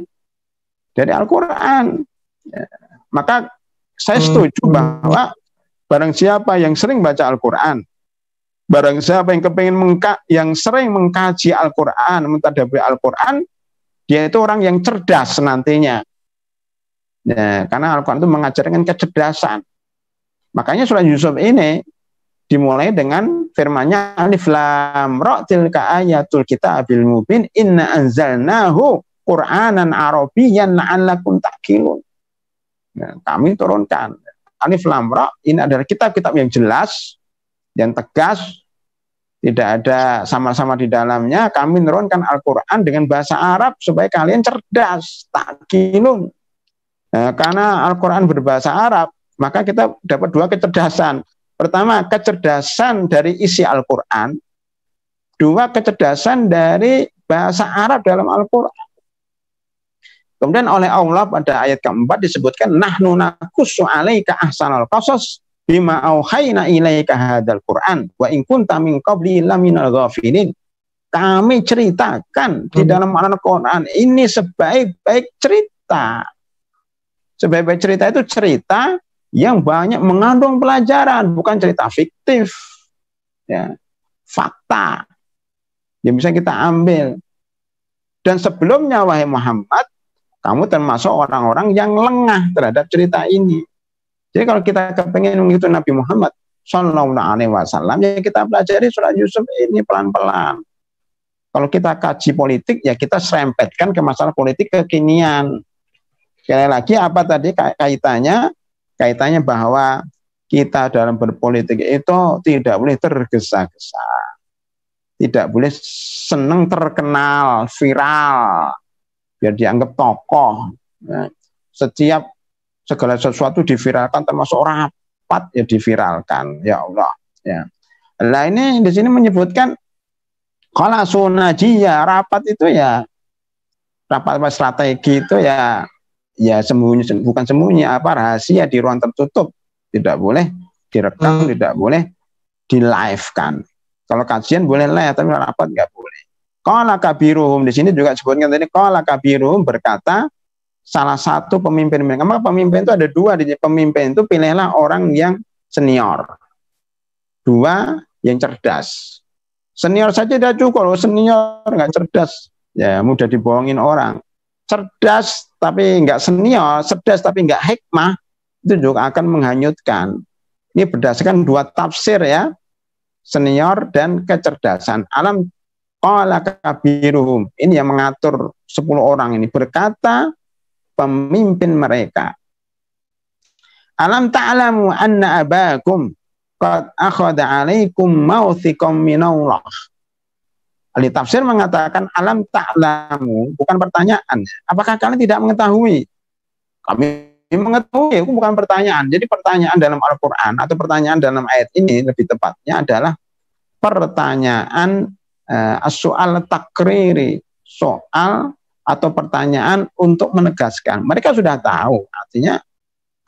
dari Al-Quran. Ya. Maka saya hmm, setuju hmm. bahwa barang siapa yang sering baca Al-Quran, barang siapa yang kepengen mengka yang sering mengkaji Al-Quran, mentadabi Al-Quran, dia itu orang yang cerdas nantinya. Ya, karena Al-Quran itu mengajarkan kecerdasan. Makanya surat Yusuf ini dimulai dengan firmannya alif lam ra tilka ayatul kitabil mubin inna anzalnahu Qur'anan Arabian la'allakum ta'qilun. Nah, kami turunkan Alif Lam Ra ini adalah kitab-kitab yang jelas, dan tegas, tidak ada sama-sama di dalamnya. Kami turunkan Al-Qur'an dengan bahasa Arab supaya kalian cerdas, takilun. Nah, ya, karena Al-Qur'an berbahasa Arab, maka kita dapat dua kecerdasan. Pertama, kecerdasan dari isi Al-Qur'an. Dua, kecerdasan dari bahasa Arab dalam Al-Qur'an. Kemudian oleh Allah pada ayat keempat disebutkan nahnu nakusu alaika ahsanal qasas bima auhayna ilaika hadal Qur'an wa in kunta min qabli laminal ghafilin. Kami ceritakan hmm. di dalam Al-Qur'an ini sebaik-baik cerita. Sebaik-baik cerita itu cerita yang banyak mengandung pelajaran, bukan cerita fiktif. Ya. Fakta yang bisa kita ambil. Dan sebelumnya wahai Muhammad, kamu termasuk orang-orang yang lengah terhadap cerita ini. Jadi kalau kita kepengen mengikuti Nabi Muhammad Shallallahu Alaihi Wasallam, ya kita pelajari surat Yusuf ini pelan-pelan. Kalau kita kaji politik, ya kita serempetkan ke masalah politik kekinian. Sekali lagi, apa tadi kaitannya? Kaitannya bahwa kita dalam berpolitik itu tidak boleh tergesa-gesa. Tidak boleh senang terkenal, viral biar dianggap tokoh. Ya. Setiap segala sesuatu diviralkan termasuk rapat ya diviralkan. Ya Allah. Ya. Nah ini di sini menyebutkan kalau ya rapat itu ya rapat apa strategi itu ya ya sembunyi bukan sembunyi apa rahasia di ruang tertutup tidak boleh direkam hmm. tidak boleh di live kan kalau kajian boleh live tapi rapat nggak boleh Kala kabiruhum di sini juga disebutkan tadi kala kabiruhum berkata salah satu pemimpin mereka. Maka pemimpin itu ada dua di pemimpin itu pilihlah orang yang senior. Dua yang cerdas. Senior saja tidak cukup Kalau oh, senior nggak cerdas. Ya, mudah dibohongin orang. Cerdas tapi nggak senior, cerdas tapi nggak hikmah, itu juga akan menghanyutkan. Ini berdasarkan dua tafsir ya, senior dan kecerdasan. Alam Qala kabiruhum. Ini yang mengatur 10 orang ini berkata pemimpin mereka. Alam ta'lamu anna abakum qad akhada 'alaikum mawthikum min Allah. tafsir mengatakan alam ta'lamu bukan pertanyaan. Apakah kalian tidak mengetahui? Kami mengetahui itu bukan pertanyaan. Jadi pertanyaan dalam Al-Qur'an atau pertanyaan dalam ayat ini lebih tepatnya adalah pertanyaan eh, soal takriri, soal atau pertanyaan untuk menegaskan. Mereka sudah tahu, artinya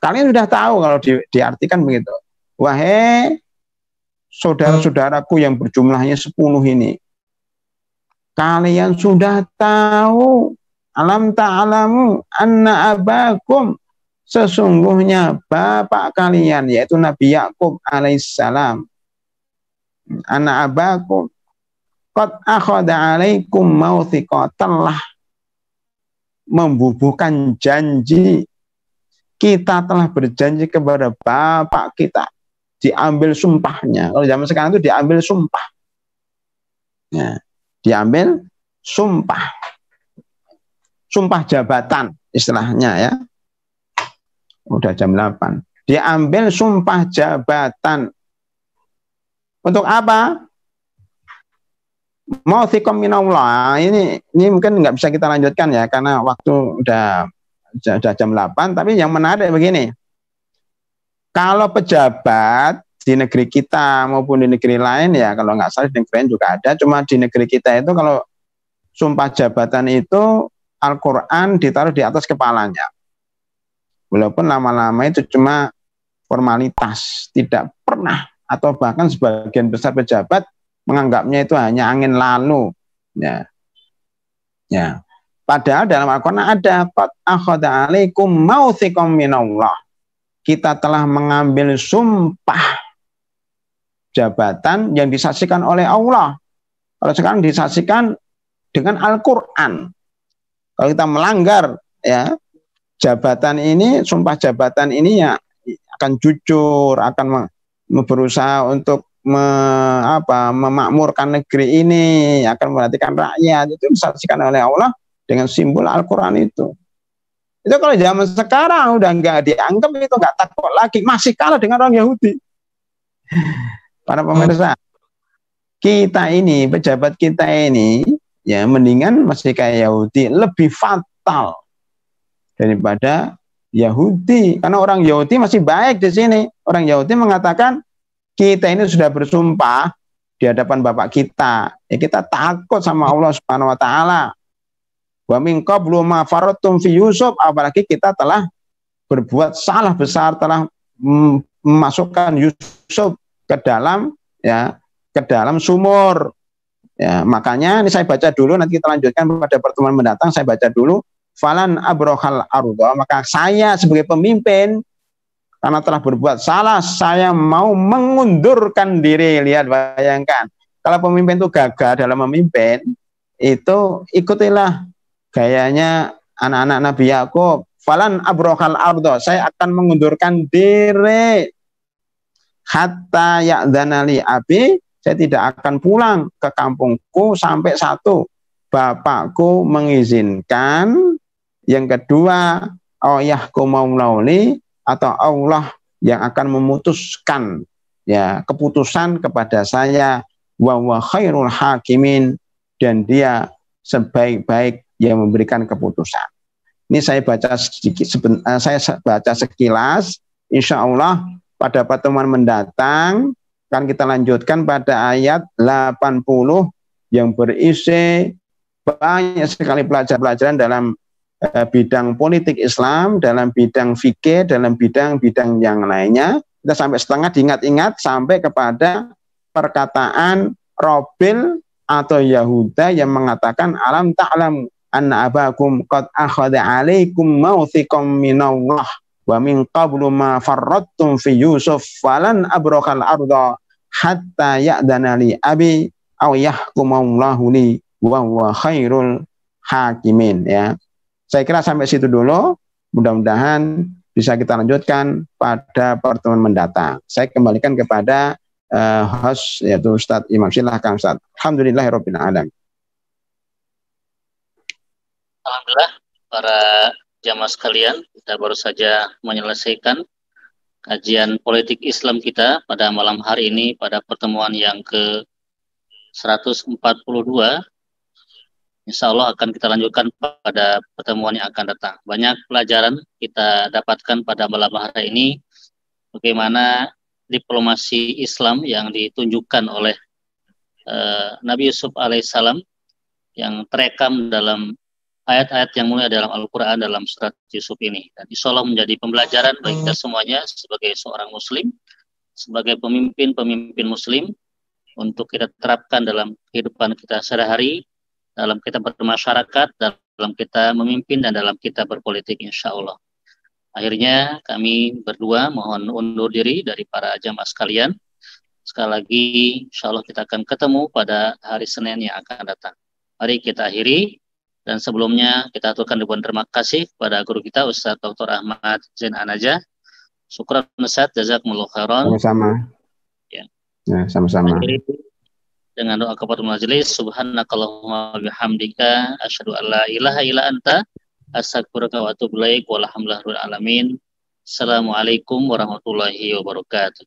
kalian sudah tahu kalau di, diartikan begitu. Wahai saudara-saudaraku yang berjumlahnya 10 ini, kalian sudah tahu alam ta'alamu anna abakum sesungguhnya bapak kalian yaitu Nabi Yakub alaihissalam anak abakum Qad akhadha alaikum mawthiqa telah membubuhkan janji kita telah berjanji kepada bapak kita diambil sumpahnya kalau zaman sekarang itu diambil sumpah ya, diambil sumpah sumpah jabatan istilahnya ya udah jam 8 diambil sumpah jabatan untuk apa Mau Mausikum minallah. Ini ini mungkin nggak bisa kita lanjutkan ya karena waktu udah udah jam 8 tapi yang menarik begini. Kalau pejabat di negeri kita maupun di negeri lain ya kalau nggak salah di negeri lain juga ada cuma di negeri kita itu kalau sumpah jabatan itu Al-Quran ditaruh di atas kepalanya walaupun lama-lama itu cuma formalitas tidak pernah atau bahkan sebagian besar pejabat menganggapnya itu hanya angin lalu. Ya. Ya. Padahal dalam Al-Qur'an ada qad akhadha alaikum mautsikum minallah. Kita telah mengambil sumpah jabatan yang disaksikan oleh Allah. Kalau sekarang disaksikan dengan Al-Qur'an. Kalau kita melanggar ya jabatan ini, sumpah jabatan ini ya akan jujur, akan berusaha untuk me, apa, memakmurkan negeri ini, akan memperhatikan rakyat itu disaksikan oleh Allah dengan simbol Al-Quran itu. Itu kalau zaman sekarang udah nggak dianggap itu nggak takut lagi, masih kalah dengan orang Yahudi. Para pemirsa, kita ini pejabat kita ini ya mendingan masih kayak Yahudi lebih fatal daripada Yahudi karena orang Yahudi masih baik di sini. Orang Yahudi mengatakan kita ini sudah bersumpah di hadapan Bapak kita, ya kita takut sama Allah Subhanahu wa taala. Wa min qablu ma faratum fi Yusuf, apalagi kita telah berbuat salah besar, telah memasukkan Yusuf ke dalam ya, ke dalam sumur. Ya, makanya ini saya baca dulu nanti kita lanjutkan pada pertemuan mendatang saya baca dulu falan abrohal arudha maka saya sebagai pemimpin karena telah berbuat salah, saya mau mengundurkan diri. Lihat, bayangkan. Kalau pemimpin itu gagal dalam memimpin, itu ikutilah gayanya anak-anak Nabi Yakub. Falan abrohal ardo, saya akan mengundurkan diri. Hatta ya'danali abi, saya tidak akan pulang ke kampungku sampai satu. Bapakku mengizinkan. Yang kedua, oh yahku mau melauli, atau Allah yang akan memutuskan ya keputusan kepada saya wa wa khairul hakimin dan dia sebaik-baik yang memberikan keputusan. Ini saya baca sedikit seben, eh, saya baca sekilas insya Allah pada pertemuan mendatang kan kita lanjutkan pada ayat 80 yang berisi banyak sekali pelajaran-pelajaran dalam Eh, bidang politik Islam, dalam bidang fikih, dalam bidang-bidang yang lainnya. Kita sampai setengah diingat-ingat sampai kepada perkataan Robil atau Yahuda yang mengatakan alam ta'lam anna abakum qad akhadha alaikum mawthiqam minallah wa min qablu ma farradtum fi Yusuf falan abrokal arda hatta ya'dana li abi aw yahkumallahu li wa huwa khairul hakimin ya saya kira sampai situ dulu. Mudah-mudahan bisa kita lanjutkan pada pertemuan mendatang. Saya kembalikan kepada uh, host yaitu Ustaz Imam silahkan Ustaz. Alhamdulillahirabbil Alam. Alhamdulillah para jamaah sekalian, kita baru saja menyelesaikan kajian politik Islam kita pada malam hari ini pada pertemuan yang ke 142 Insya Allah akan kita lanjutkan pada pertemuan yang akan datang. Banyak pelajaran kita dapatkan pada malam hari ini bagaimana diplomasi Islam yang ditunjukkan oleh uh, Nabi Yusuf alaihissalam yang terekam dalam ayat-ayat yang mulia dalam Al-Quran dalam surat Yusuf ini. Dan insya Allah menjadi pembelajaran bagi kita semuanya sebagai seorang muslim, sebagai pemimpin-pemimpin muslim, untuk kita terapkan dalam kehidupan kita sehari-hari, dalam kita bermasyarakat, dalam kita memimpin, dan dalam kita berpolitik insya Allah. Akhirnya kami berdua mohon undur diri dari para jamaah sekalian. Sekali lagi insya Allah kita akan ketemu pada hari Senin yang akan datang. Mari kita akhiri dan sebelumnya kita aturkan ribuan terima kasih kepada guru kita Ustaz Dr. Ahmad Zain Anaja. syukur Ustaz, jazakumullah khairan. Sama-sama. Ya. Ya, sama-sama dengan doa kepada majelis subhanakallahumma bihamdika asyhadu an la ilaha illa anta astaghfiruka wa atubu ilaik walhamdulillahi alamin assalamualaikum warahmatullahi wabarakatuh